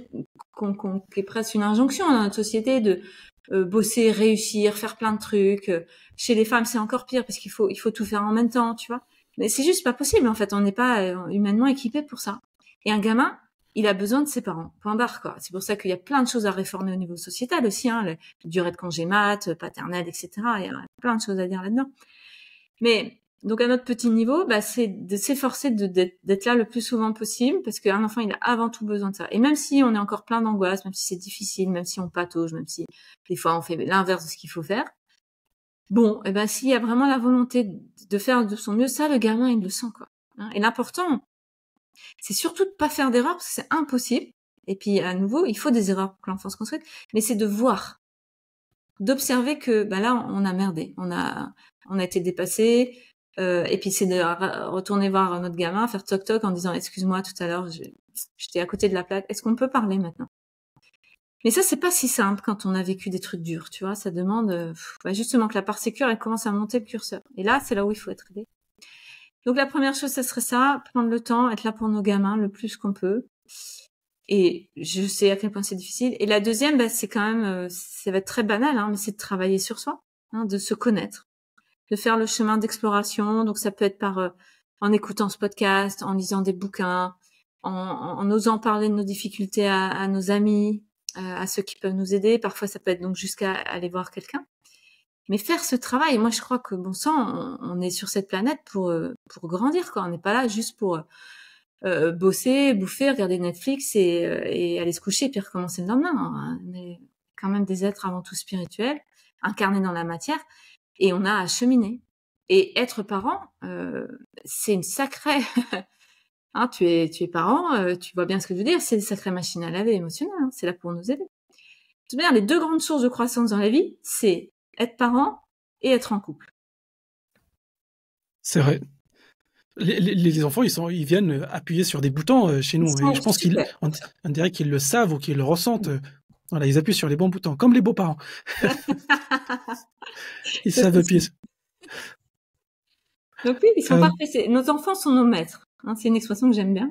qu'on, qui est presque une injonction dans notre société de bosser, réussir, faire plein de trucs. Chez les femmes, c'est encore pire parce qu'il faut il faut tout faire en même temps, tu vois. Mais c'est juste pas possible en fait, on n'est pas humainement équipé pour ça. Et un gamin, il a besoin de ses parents. Point barre, quoi. C'est pour ça qu'il y a plein de choses à réformer au niveau sociétal aussi, hein, la durée de congé mat, euh, paternelle, etc. Il y a plein de choses à dire là-dedans. Mais, donc à notre petit niveau, bah, c'est de s'efforcer d'être là le plus souvent possible, parce qu'un enfant, il a avant tout besoin de ça. Et même si on est encore plein d'angoisse, même si c'est difficile, même si on patauge, même si des fois on fait l'inverse de ce qu'il faut faire, bon, eh ben, s'il y a vraiment la volonté de faire de son mieux, ça, le gamin, il le sent, quoi. Hein. Et l'important, c'est surtout de pas faire d'erreurs parce que c'est impossible. Et puis à nouveau, il faut des erreurs pour que l'enfance construite, mais c'est de voir, d'observer que bah là on a merdé, on a on a été dépassé. Euh, et puis c'est de retourner voir notre gamin, faire toc toc en disant excuse-moi tout à l'heure j'étais à côté de la plaque, est-ce qu'on peut parler maintenant Mais ça c'est pas si simple quand on a vécu des trucs durs, tu vois, ça demande euh, bah, justement que la part sécure elle commence à monter le curseur. Et là c'est là où il faut être aidé. Donc la première chose, ce serait ça, prendre le temps, être là pour nos gamins le plus qu'on peut. Et je sais à quel point c'est difficile. Et la deuxième, bah, c'est quand même, euh, ça va être très banal, hein, mais c'est de travailler sur soi, hein, de se connaître, de faire le chemin d'exploration. Donc ça peut être par euh, en écoutant ce podcast, en lisant des bouquins, en, osant parler de nos difficultés à, nos amis, euh, à ceux qui peuvent nous aider. Parfois, ça peut être donc jusqu'à aller voir quelqu'un. Mais faire ce travail, moi je crois que bon sang, on, est sur cette planète pour euh, pour grandir quoi. On n'est pas là juste pour euh, euh, bosser, bouffer, regarder Netflix et, aller se coucher et puis recommencer le lendemain. Hein. On est quand même des êtres avant tout spirituels, incarnés dans la matière, et on a à cheminer. Et être parent, c'est une sacrée [laughs] Hein, tu es, tu es parent, tu vois bien ce que je veux dire. C'est une sacrée machine à laver émotionnelle. Hein, c'est là pour nous aider. De toute manière, les deux grandes sources de croissance dans la vie, c'est être parent et être en couple. C'est vrai. Les, enfants, ils, sont, ils viennent euh, appuyer sur des boutons euh, chez nous. je pense qu'ils, dirait qu'ils le savent ou qu'ils le ressentent. Voilà, ils appuient sur les bons boutons, comme les beaux-parents. [laughs] ils savent appuyer. Donc oui, ils sont euh. Nos enfants sont nos maîtres. Hein. c'est une expression que j'aime bien.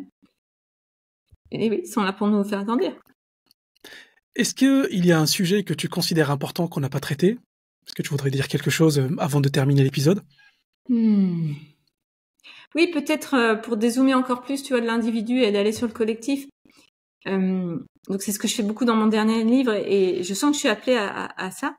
Et oui, ils sont là pour nous faire grandir. Est-ce qu'il y a un sujet que tu considères important qu'on n'a pas traité est-ce que tu voudrais dire quelque chose euh, avant de terminer l'épisode hmm. Oui, peut-être euh, pour dézoomer encore plus, tu vois, de l'individu et d'aller sur le collectif. Euh, donc c'est ce que je fais beaucoup dans mon dernier livre et je sens que je suis appelée à, ça.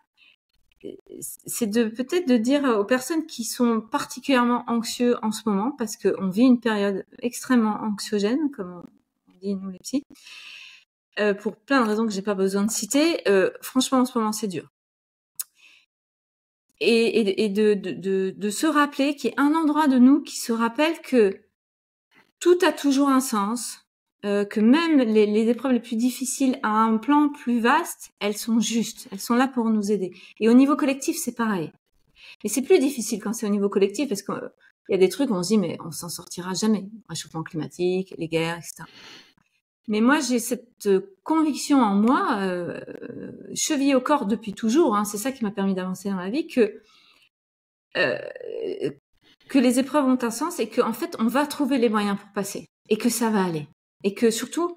C'est peut-être de dire aux personnes qui sont particulièrement anxieuses en ce moment parce qu'on vit une période extrêmement anxiogène, comme on dit nous les psys, pour plein de raisons que je n'ai pas besoin de citer. franchement, en ce moment, c'est dur et, de, se rappeler qu'il y a un endroit de nous qui se rappelle que tout a toujours un sens, euh, que même les, épreuves les plus difficiles à un plan plus vaste, elles sont justes, elles sont là pour nous aider. Et au niveau collectif, c'est pareil. Et c'est plus difficile quand c'est au niveau collectif parce qu'il euh, y a des trucs où on se dit mais on s'en sortira jamais. Réchauffement climatique, les guerres, etc. Mais moi, j'ai cette euh, conviction en moi, euh, chevillée au corps depuis toujours. Hein, c'est ça qui m'a permis d'avancer dans la vie, que euh, que les épreuves ont un sens et qu'en en fait, on va trouver les moyens pour passer et que ça va aller et que surtout,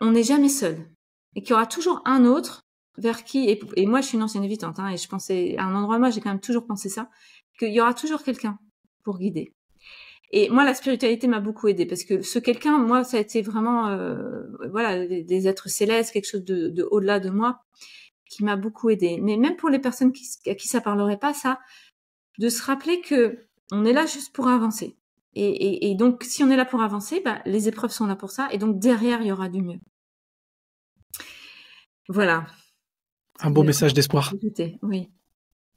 on n'est jamais seul et qu'il y aura toujours un autre vers qui et, moi, je suis une ancienne évitante hein, et je pensais à un endroit moi, j'ai quand même toujours pensé ça qu'il y aura toujours quelqu'un pour guider et moi, la spiritualité m'a beaucoup aidée parce que ce quelqu'un, moi, ça a été vraiment, euh, voilà, des, êtres célestes, quelque chose de, au-delà de moi, qui m'a beaucoup aidée. Mais même pour les personnes à qui ça parlerait pas, ça, de se rappeler que on est là juste pour avancer. Et, donc, si on est là pour avancer, bah, les épreuves sont là pour ça. Et donc, derrière, il y aura du mieux. Voilà. Un beau euh, message d'espoir. Oui.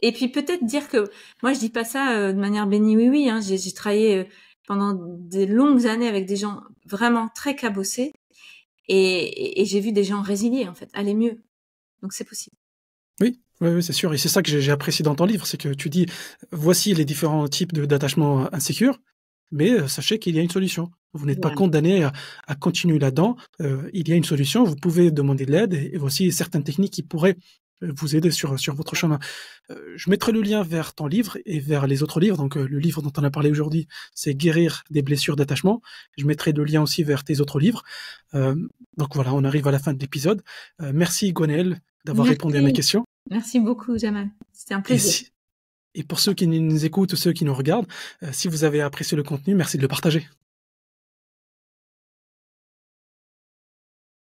Et puis peut-être dire que moi je dis pas ça euh, de manière bénie oui oui. Hein, j'ai travaillé pendant des longues années avec des gens vraiment très cabossés et, j'ai vu des gens résilier en fait, aller mieux. Donc c'est possible. Oui, c'est sûr. Et c'est ça que j'ai apprécié dans ton livre, c'est que tu dis, voici les différents types d'attachements insécures, mais euh, sachez qu'il y a une solution. Vous n'êtes pas condamné à, continuer là-dedans. Euh, il y a une solution, vous pouvez demander de l'aide et, voici certaines techniques qui pourraient euh, vous aider sur, votre chemin. Euh, je mettrai le lien vers ton livre et vers les autres livres. Donc, euh, le livre dont on a parlé aujourd'hui, c'est Guérir des blessures d'attachement. Je mettrai le lien aussi vers tes autres livres. donc voilà, on arrive à la fin de l'épisode. merci Gwenel d'avoir répondu à mes questions. Merci beaucoup Jamal. C'était un plaisir. Et, et, pour ceux qui nous écoutent, ceux qui nous regardent, si vous avez apprécié le contenu, merci de le partager.